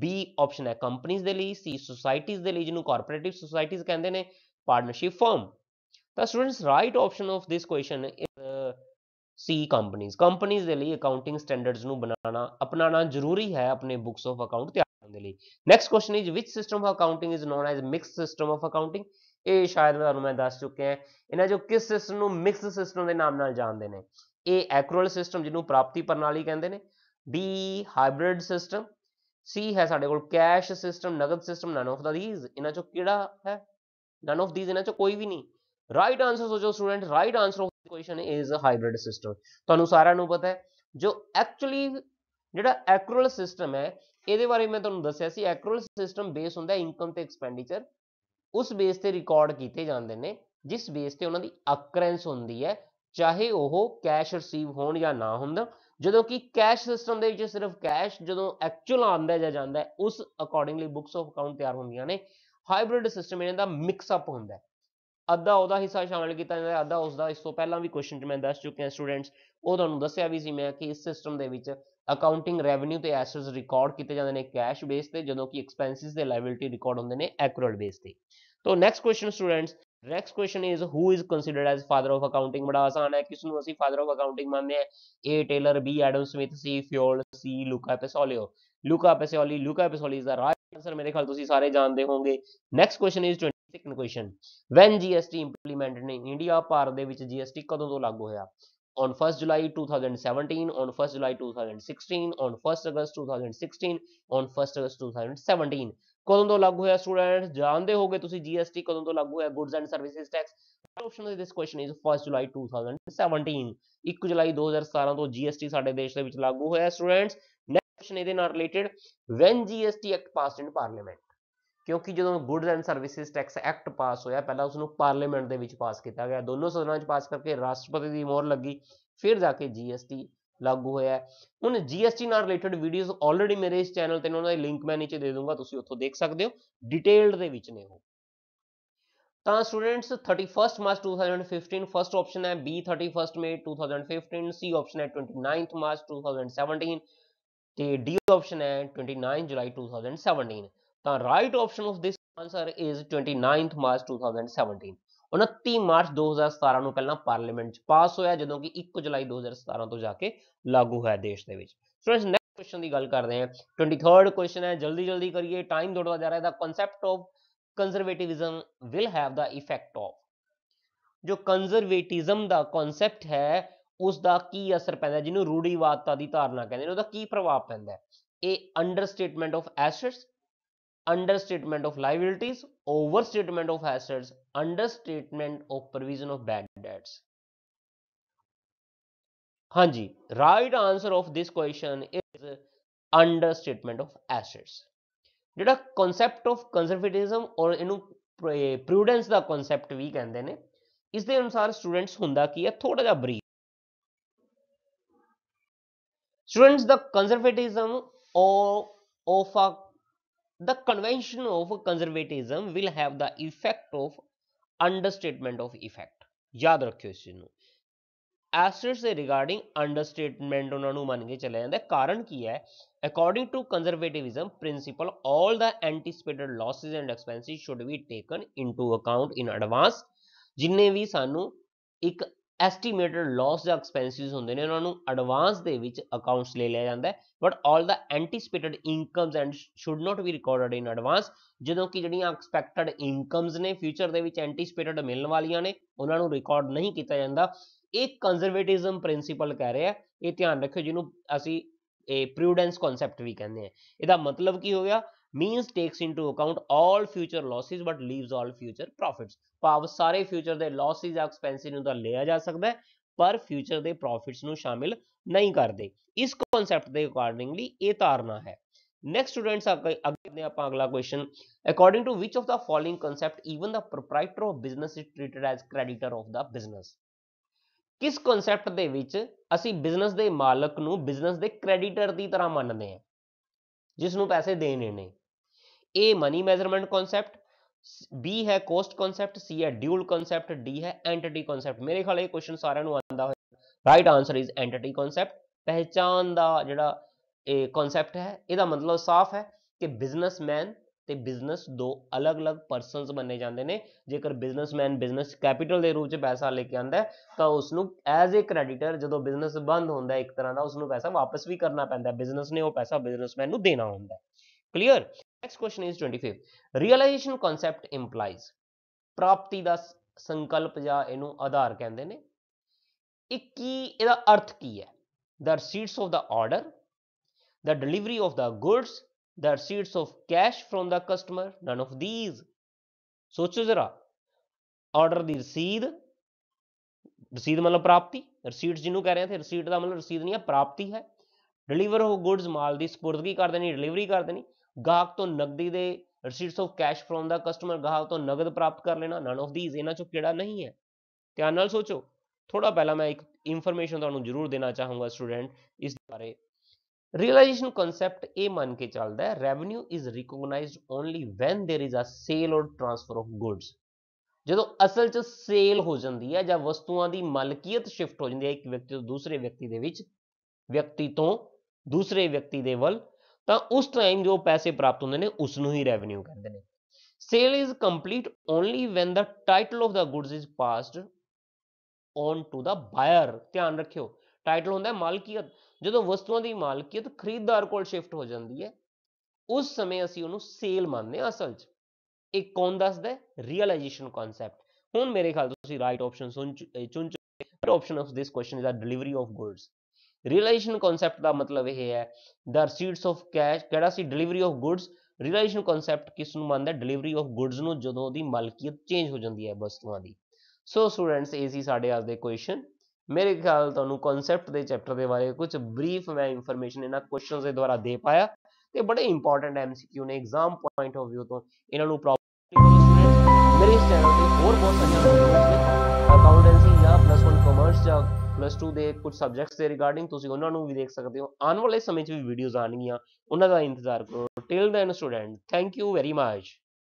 ਬੀ ਆਪਸ਼ਨ ਹੈ ਕੰਪਨੀਆਂ ਦੇ ਲਈ ਸੀ ਸੋਸਾਇਟੀਆਂ ਦੇ ਲਈ ਜਿਹਨੂੰ ਕਾਰਪੋਰੇਟਿਵ ਸੋਸਾਇਟੀਆਂ ਕਹਿੰਦੇ ਨੇ ਪਾਰਟਨਰਸ਼ਿਪ ਫਰਮ ਤਾਂ students right option of this question is C ਕੰਪਨੀਆਂ ਕੰਪਨੀਆਂ ਦੇ ਲਈ ਅਕਾਊਂਟਿੰਗ ਸਟੈਂਡਰਡਸ ਨੂੰ ਬਣਾਉਣਾ ਅਪਣਾਉਣਾ ਜ਼ਰੂਰੀ ਹੈ ਆਪਣੇ ਬੁੱਕਸ ਆਫ ਅਕਾਊਂਟ ਤਿਆਰ ਕਰਨ ਦੇ ਲਈ next question is which system of accounting is known as mix system of accounting ਇਹ ਸ਼ਾਇਦ ਤੁਹਾਨੂੰ ਮੈਂ ਦੱਸ ਚੁੱਕਿਆ ਇਹਨਾਂ ਜੋ ਕਿਸ ਸਿਸਟਮ ਨੂੰ ਮਿਕਸ ਸਿਸਟਮ ਦੇ ਨਾਮ ਨਾਲ ਜਾਣਦੇ ਨੇ ਇਹ ਐਕਰੂਅਲ ਸਿਸਟਮ ਜਿਹਨੂੰ ਪ੍ਰਾਪਤੀ ਪ੍ਰਣਾਲੀ ਕਹਿੰਦੇ ਨੇ B ਹਾਈਬ੍ਰਿਡ ਸਿਸਟਮ C ਹੈ ਸਾਡੇ ਕੋਲ ਕੈਸ਼ ਸਿਸਟਮ ਨਗਦ system none of the these ਇਹਨਾਂ ਚੋਂ ਕਿਹੜਾ ਹੈ ਨਨ ਆਫ ਥੀਸ ਇਹਨਾਂ ਚੋਂ ਕੋਈ ਵੀ ਨਹੀਂ ਰਾਈਟ ਆਨਸਰ ਸੋਚੋ student right answer of question is a hybrid system ਤੁਹਾਨੂੰ ਸਾਰਿਆਂ ਨੂੰ ਪਤਾ ਹੈ ਜੋ ਐਕਚੁਅਲੀ ਜਿਹੜਾ ਐਕਰੂਅਲ ਸਿਸਟਮ ਹੈ ਇਹਦੇ ਬਾਰੇ ਮੈਂ ਤੁਹਾਨੂੰ ਦੱਸਿਆ ਸੀ ਐਕਰੂਅਲ ਸਿਸਟਮ ਬੇਸ ਹੁੰਦਾ ਹੈ ਇਨਕਮ ਤੇ ਐਕਸਪੈਂਡੀਚਰ ਉਸ ਬੇਸ ਤੇ ਰਿਕਾਰਡ ਕੀਤੇ ਜਾਂਦੇ ਨੇ ਜਿਸ ਬੇਸ ਤੇ ਉਹਨਾਂ ਦੀ ਅਕਰੈਂਸ ਹੁੰਦੀ ਹੈ ਚਾਹੇ ਉਹ ਕੈਸ਼ ਰਿਸੀਵ ਹੋਣ ਜਾਂ ਨਾ ਹੁੰਦਾ ਜਦੋਂ ਕਿ ਕੈਸ਼ ਸਿਸਟਮ ਦੇ ਵਿੱਚ ਸਿਰਫ ਕੈਸ਼ ਜਦੋਂ ਐਕਚੁਅਲ ਆਉਂਦਾ ਜਾਂ ਜਾਂਦਾ ਉਸ ਅਕੋਰਡਿੰਗਲੀ ਬੁੱਕਸ ਆਫ ਅਕਾਊਂਟ ਤਿਆਰ ਹੁੰਦੀਆਂ ਨੇ ਹਾਈਬ੍ਰਿਡ ਸਿਸਟਮ ਇਹਨਾਂ ਦਾ ਮਿਕਸ ਅਪ ਹੁੰਦਾ ਹੈ ਅੱਧਾ ਉਹਦਾ ਹਿੱਸਾ ਸ਼ਾਮਿਲ ਕੀਤਾ ਜਾਂਦਾ ਹੈ ਅੱਧਾ ਉਸ ਦਾ ਇਸ ਤੋਂ ਪਹਿਲਾਂ ਵੀ ਕੁਐਸਚਨ 'ਚ ਮੈਂ ਦੱਸ ਚੁੱਕਿਆ ਸਟੂਡੈਂਟਸ ਉਹ ਤੁਹਾਨੂੰ ਦੱਸਿਆ ਵੀ ਸੀ ਮੈਂ ਕਿ ਇਸ ਸਿਸਟਮ ਦੇ ਵਿੱਚ ਅਕਾਊਂਟਿੰਗ ਰੈਵਨਿਊ ਤੇ ਐਸੈਟਸ ਰਿਕਾਰਡ ਕੀਤੇ ਜਾਂਦੇ ਨੇ ਕੈਸ਼ ਬੇਸ ਤੇ ਜਦੋਂ ਕਿ ਐਕਸਪੈਂਸਸ ਤੇ ਲਾਇਬਿਲਟੀ ਰਿਕਾਰਡ ਹੁੰਦੇ ਨੇ ਐਕਰੂਅਲ ਬੇਸ ਤੇ ਤੋਂ next question students next question is who is considered as father of accounting ਬੜਾ ਆਸਾਨ ਹੈ ਕਿਸ ਨੂੰ ਅਸੀਂ ਫਾਦਰ ਆਫ ਅਕਾਊਂਟਿੰਗ ਮੰਨਦੇ ਹਾਂ A Taylor B Adam Smith C Fayol C Luca Pacioli Luca Pacioli Luca Pacioli is the right answer ਮੇਰੇ ਖਿਆਲ ਤੁਸੀਂ ਸਾਰੇ ਜਾਣਦੇ ਹੋਵੋਗੇ next question is 22nd question when GST implemented in India Bharat ਦੇ ਵਿੱਚ ਜੀਐਸਟੀ ਕਦੋਂ ਤੋਂ ਲਾਗੂ ਹੋਇਆ on 1 July 2017, on 1 July 2016, on 1 August 2016, on 1 August 2017. ਕਦੋਂ ਤੋਂ ਲਾਗੂ ਹੋਇਆ ਸਟੂਡੈਂਟਸ ਜਾਣਦੇ ਹੋਗੇ ਤੁਸੀਂ ਜੀਐਸਟੀ ਕਦੋਂ ਤੋਂ ਲਾਗੂ ਹੋਇਆ goods and services tax option of this question is 1 ਜੁਲਾਈ 2017 1 ਜੁਲਾਈ 2017 ਤੋਂ ਜੀਐਸਟੀ ਸਾਡੇ ਦੇਸ਼ ਦੇ ਵਿੱਚ ਲਾਗੂ ਹੋਇਆ ਸਟੂਡੈਂਟਸ ਨੈਕਸਟ ਕੁਐਸਚਨ ਇਹਦੇ ਨਾਲ related when GST act passed in parliament ਕਿਉਂਕਿ ਜਦੋਂ goods and services tax act pass ਹੋਇਆ ਪਹਿਲਾਂ ਉਸ ਨੂੰ ਪਾਰਲੀਮੈਂਟ ਦੇ ਵਿੱਚ ਪਾਸ ਕੀਤਾ ਗਿਆ ਦੋਨੋਂ ਸਦਨਾਂ ਵਿੱਚ ਪਾਸ ਕਰਕੇ ਰਾਸ਼ਟਰਪਤੀ ਦੀ ਮੋਹਰ ਲੱਗੀ ਫਿਰ ਜਾ ਕੇ ਜੀਐਸਟੀ ਲਾਗੂ ਹੋਇਆ ਹੁਣ ਜੀਐਸਟੀ ਨਾਲ ਰਿਲੇਟਡ ਵੀਡੀਓਜ਼ ਆਲਰੇਡੀ ਮੇਰੇ ਇਸ ਚੈਨਲ ਤੇ ਉਹਨਾਂ ਦਾ ਲਿੰਕ ਮੈਂ ਨੀਚੇ ਦੇ ਦੂੰਗਾ ਤੁਸੀਂ ਉੱਥੋਂ ਦੇਖ ਸਕਦੇ ਹੋ ਡਿਟੇਲਡ ਦੇ ਵਿੱਚ ਨੇ ਉਹ ਤਾਂ students 31st March 2015 first option ਹੈ B 31st May 2015 C option ਹੈ 29th ਮਾਰਚ 2017 ਤੇ ਡੀ ਆਪਸ਼ਨ ਹੈ 29 ਜੁਲਾਈ 2017 ਤਾਂ right option of this answer is 29th March 2017 29 ਮਾਰਚ 2017 ਨੂੰ ਪਹਿਲਾਂ ਪਾਰਲੀਮੈਂਟ 'ਚ ਪਾਸ ਹੋਇਆ ਜਦੋਂ ਕਿ 1 ਜੁਲਾਈ 2017 ਤੋਂ ਜਾ ਕੇ ਲਾਗੂ ਹੋਇਆ ਦੇਸ਼ ਦੇ ਵਿੱਚ ਫਰੈਂਡਸ ਨੈਕਸਟ ਕੁਐਸਚਨ ਦੀ ਗੱਲ ਕਰਦੇ ਹਾਂ 23rd ਕੁਐਸਚਨ ਹੈ ਜਲਦੀ ਜਲਦੀ ਕਰੀਏ ਟਾਈਮ ਦੌੜਦਾ ਜਾ ਰਿਹਾ ਹੈ the concept of conservativism will have the effect of ਜੋ ਕੰਜ਼ਰਵੇਟਿਜ਼ਮ ਦਾ ਕਨਸੈਪਟ ਹੈ ਉਸ ਦਾ ਕੀ ਅਸਰ ਪੈਂਦਾ ਜਿਹਨੂੰ ਰੂੜੀਵਾਦਤਾ ਦੀ ਧਾਰਨਾ ਕਹਿੰਦੇ ਨੇ ਉਹਦਾ ਕੀ ਪ੍ਰਭਾਵ ਪੈਂਦਾ ਹੈ ਇਹ understatement of assets understatement of liabilities, overstatement of assets, understatement of provision of bad debts. Hanji, right answer of this question is understatement of assets. Did a concept of conservatism or in eh, prudence the concept we can then eh, is the answer students hunda ki thoda brief. Students, the conservatism or of the convention of conservatism will have the effect of understatement of effect yaad rakhyo is nu asterisk regarding understatement ohna nu mann chale janda karan ki hai according to conservatism principle all the anticipated losses and expenses should be taken into account in advance jinne sanu ਇੱਕ estimated loss ਜਾਂ expenses ਹੁੰਦੇ ਨੇ ਉਹਨਾਂ ਨੂੰ advance ਦੇ ਵਿੱਚ accounts ਲੈ ਲਿਆ ਜਾਂਦਾ but all the anticipated incomes and should not be recorded in advance ਜਦੋਂ ਕਿ ਜਿਹੜੀਆਂ ਐਕਸਪੈਕਟਡ ਇਨਕਮਸ ਨੇ ਫਿਊਚਰ ਦੇ ਵਿੱਚ ਐਂਟੀਸਪੇਟਡ ਮਿਲਣ ਵਾਲੀਆਂ ਨੇ ਉਹਨਾਂ ਨੂੰ ਰਿਕਾਰਡ ਨਹੀਂ ਕੀਤਾ ਜਾਂਦਾ ਇਹ ਕੰਜ਼ਰਵੇਟਿਜ਼ਮ ਪ੍ਰਿੰਸੀਪਲ ਕਹਿ ਰਿਹਾ ਇਹ ਧਿਆਨ ਰੱਖਿਓ ਜਿਹਨੂੰ ਅਸੀਂ ਇਹ ਪ੍ਰੂਡੈਂਸ ਕਨਸੈਪਟ ਵੀ ਕਹਿੰਦੇ ਆ ਇਹਦਾ ਮਤਲਬ ਕੀ ਹੋ ਗਿਆ means takes into account all future losses but leaves all future profits ਭਾਵ ਸਾਰੇ ਫਿਊਚਰ ਦੇ ਲਾਸਸ ਜਾਂ expenses ਨੂੰ ਤਾਂ ਲਿਆ ਜਾ ਸਕਦਾ ਹੈ ਪਰ ਫਿਊਚਰ ਦੇ ਪ੍ਰੋਫਿਟਸ ਨੂੰ ਸ਼ਾਮਿਲ ਨਹੀਂ ਕਰਦੇ ਇਸ ਕਨਸੈਪਟ ਦੇ ਅਕੋਰਡਿੰਗਲੀ ਇਹ ਧਾਰਨਾ ਹੈ ਨੈਕਸਟ ਸਟੂਡੈਂਟਸ ਅੱਗੇ ਨੇ ਆਪਾਂ ਅਗਲਾ question according to which of the following concept even the proprietor of business is treated as creditor of the business ਕਿਸ ਕਨਸੈਪਟ ਦੇ ਵਿੱਚ ਅਸੀਂ ਬਿਜ਼ਨਸ ਦੇ ਮਾਲਕ ਨੂੰ ਬਿਜ਼ਨਸ ਦੇ ਕ੍ਰੈਡੀਟਰ ਦੀ ਤਰ੍ਹਾਂ ਮੰਨਦੇ ਹਾਂ ਜਿਸ ਨੂੰ ਪੈਸੇ ਦੇਣੇ ਨੇ A money measurement concept B ਹੈ ਕੋਸਟ ਕਨਸੈਪਟ ਸੀ ਹੈ ਡਿਊਲ ਕਨਸੈਪਟ ਡੀ ਹੈ ਐਂਟੀਟੀ ਕਨਸੈਪਟ ਮੇਰੇ ਖਿਆਲ ਇਹ ਕੁਐਸਚਨ ਸਾਰਿਆਂ ਨੂੰ ਆਉਂਦਾ ਹੋਇਆ right answer is entity concept ਪਹਿਚਾਨ ਦਾ ਜਿਹੜਾ ਇਹ ਕਨਸੈਪਟ ਹੈ ਇਹਦਾ ਮਤਲਬ ਸਾਫ਼ ਹੈ ਕਿ ਬਿਜ਼ਨਸਮੈਨ ਤੇ ਬਿਜ਼ਨਸ ਦੋ ਅਲੱਗ-ਅਲੱਗ ਪਰਸਨਸ ਮੰਨੇ ਜਾਂਦੇ ਨੇ ਜੇਕਰ ਬਿਜ਼ਨਸਮੈਨ ਬਿਜ਼ਨਸ ਕੈਪੀਟਲ ਦੇ ਰੂਪ 'ਚ ਪੈਸਾ ਲੈ ਕੇ ਆਂਦਾ ਤਾਂ ਉਸ ਨੂੰ ਐਜ਼ ਅ ਕ੍ਰੈਡੀਟਰ ਜਦੋਂ ਬਿਜ਼ਨਸ ਬੰਦ ਹੁੰਦਾ ਇੱਕ ਤਰ੍ਹਾਂ ਦਾ ਉਸ ਨੂੰ ਪੈਸਾ ਵਾਪਸ ਵੀ ਕਰਨਾ ਪੈਂਦਾ ਬਿਜ਼ਨਸ ਨੇ ਉਹ ਪੈਸਾ ਬਿਜ਼ਨਸਮੈਨ ਨੂੰ ਦੇਣਾ ਹੁੰਦਾ clear next question is 25th realization concept implies ਪ੍ਰਾਪਤੀ ਦਾ ਸੰਕਲਪ ਜਾਂ ਇਹਨੂੰ ਆਧਾਰ ਕਹਿੰਦੇ ਨੇ ਇਹ ਕੀ ਇਹਦਾ ਅਰਥ ਕੀ ਹੈ the receipts of the order the delivery of the goods the receipts of cash from the customer none of these ਸੋਚੋ ਜ਼ਰਾ ਆਰਡਰ ਦੀ ਰਸੀਦ ਰਸੀਦ ਮਤਲਬ ਪ੍ਰਾਪਤੀ ਰਸੀਟਸ ਜਿਹਨੂੰ ਕਹਿ ਰਹੇ ਆ ਤੇ ਰਸੀਟ ਦਾ ਮਤਲਬ ਰਸੀਦ ਨਹੀਂ ਹੈ ਪ੍ਰਾਪਤੀ ਹੈ ਡਿਲੀਵਰ ਹੋ ਗੁੱਡਸ ਮਾਲ ਦੀ ਸਪੁਰਦਗੀ ਕਰ ਦੇਣੀ ਡਿਲੀਵਰੀ ਕਰ ਦੇਣੀ ਗਾਹਕ ਤੋਂ ਨਕਦੀ ਦੇ receipts of cash from the customer ਗਾਹਕ ਤੋਂ ਨਗਦ ਪ੍ਰਾਪਤ ਕਰ ਲੈਣਾ ਨਨ ਆਫ ਥੀਸ ਇਹਨਾਂ ਚੋਂ ਕਿਹੜਾ ਨਹੀਂ ਹੈ ਧਿਆਨ ਨਾਲ ਸੋਚੋ ਥੋੜਾ ਪਹਿਲਾਂ ਮੈਂ ਇੱਕ ਇਨਫੋਰਮੇਸ਼ਨ ਤੁਹਾਨੂੰ ਜ਼ਰੂਰ ਦੇਣਾ ਚਾਹੂੰਗਾ ਸਟੂਡੈਂਟ ਇਸ ਬਾਰੇ ਰੀਅਲਾਈਜੇਸ਼ਨ ਕਨਸੈਪਟ ਇਹ ਮੰਨ ਕੇ ਚੱਲਦਾ ਹੈ revenue is recognized only when there is a sale or transfer of goods ਜਦੋਂ ਅਸਲ 'ਚ ਸੇਲ ਹੋ ਜਾਂਦੀ ਹੈ ਜਾਂ ਵਸਤੂਆਂ ਦੀ ਮਾਲਕੀਅਤ ਸ਼ਿਫਟ ਹੋ ਜਾਂਦੀ ਹੈ ਇੱਕ ਵਿਅਕਤੀ ਤੋਂ ਦੂਸਰੇ ਵਿਅਕਤੀ ਦੇ ਵਿੱਚ ਵਿਅਕਤੀ ਤੋਂ ਦੂਸਰੇ ਵਿਅਕਤੀ ਦੇ ਵੱਲ ਤਾਂ ਉਸ ਟਾਈਮ ਜੋ ਪੈਸੇ ਪ੍ਰਾਪਤ ਹੁੰਦੇ ਨੇ ਉਸ ਨੂੰ ਹੀ ਰੈਵਨਿਊ ਕਹਿੰਦੇ ਨੇ sale is complete only when the title of the goods is passed on to the buyer ਧਿਆਨ ਰੱਖਿਓ ਟਾਈਟਲ ਹੁੰਦਾ ਹੈ ਮਾਲਕੀਅਤ ਜਦੋਂ ਵਸਤੂਆਂ ਦੀ ਮਾਲਕੀਅਤ ਖਰੀਦਦਾਰ ਕੋਲ ਸ਼ਿਫਟ ਹੋ ਜਾਂਦੀ ਹੈ ਉਸ ਸਮੇਂ ਅਸੀਂ ਉਹਨੂੰ ਸੇਲ ਮੰਨਦੇ ਹਾਂ ਅਸਲ 'ਚ ਇਹ ਕੌਣ ਦੱਸਦਾ ਰੀਅਲਾਈਜੇਸ਼ਨ ਕਨਸੈਪਟ ਹੁਣ ਮੇਰੇ ਖਿਆਲ ਤੁਸੀਂ ਰਾਈਟ ਆਪਸ਼ਨ ਚੁਣ ਚੁੱਕੇ ਪਰ option of this question is the delivery of goods relation concept ਦਾ ਮਤਲਬ ਇਹ ਹੈ ਦਾ ਰਸੀਟਸ ਆਫ ਕੈਸ਼ ਕਿਹੜਾ ਸੀ delivery of goods relation concept ਕਿਸ ਨੂੰ ਮੰਨਦਾ ਡਿਲੀਵਰੀ ਆਫ ਗੁੱਡਸ ਨੂੰ ਜਦੋਂ ਉਹਦੀ ਮਾਲਕੀਅਤ ਚੇਂਜ ਹੋ ਜਾਂਦੀ ਹੈ ਵਸਤੂਆਂ ਦੀ ਸੋ ਸਟੂਡੈਂਟਸ ਇਹ ਸੀ ਸਾਡੇ ਅੱਜ ਦੇ ਕੁਐਸਚਨ ਮੇਰੇ ਖਿਆਲ ਤੁਹਾਨੂੰ ਕਨਸੈਪਟ ਦੇ ਚੈਪਟਰ ਦੇ ਬਾਰੇ ਕੁਝ ਬਰੀਫ ਮੈਂ ਇਨਫੋਰਮੇਸ਼ਨ ਇਹਨਾਂ ਕੁਐਸਚਨਸ ਦੇ ਦੁਆਰਾ ਦੇ ਪਾਇਆ ਤੇ ਬੜੇ ਇੰਪੋਰਟੈਂਟ ਐਮਸੀਕਿਊ ਨੇ ਐਗਜ਼ਾਮ ਪੁਆਇੰਟ ਆਫ View ਤੋਂ ਇਹਨਾਂ ਨੂੰ ਪ੍ਰੋਪਰਲੀ ਸਟੂਡੈਂਟਸ ਮੇਰੇ ਇਸ ਚੈਨਲ ਤੇ ਹੋਰ ਬਹੁਤ ਸਾਰੀਆਂ ਵੀਡੀਓਜ਼ ਨੇ ਅਕਾਊਂਟੈਂਸੀ ਜਾਂ ਪਲੱਸ 1 ਕਮਰਸ ਜਾਂ ਪਲੱਸ 2 ਦੇ ਕੁਝ ਸਬਜੈਕਟਸ ਦੇ ਰਿਗਾਰਡਿੰਗ ਤੁਸੀਂ ਉਹਨਾਂ ਨੂੰ ਵੀ ਦੇਖ ਸਕਦੇ ਹੋ ਆਉਣ ਵਾਲੇ ਸਮੇਂ 'ਚ ਵੀ ਵੀਡੀਓਜ਼ ਆਣਗੀਆਂ ਉਹਨਾਂ ਦਾ ਇੰਤਜ਼ਾਰ ਕਰੋ till then student thank you very much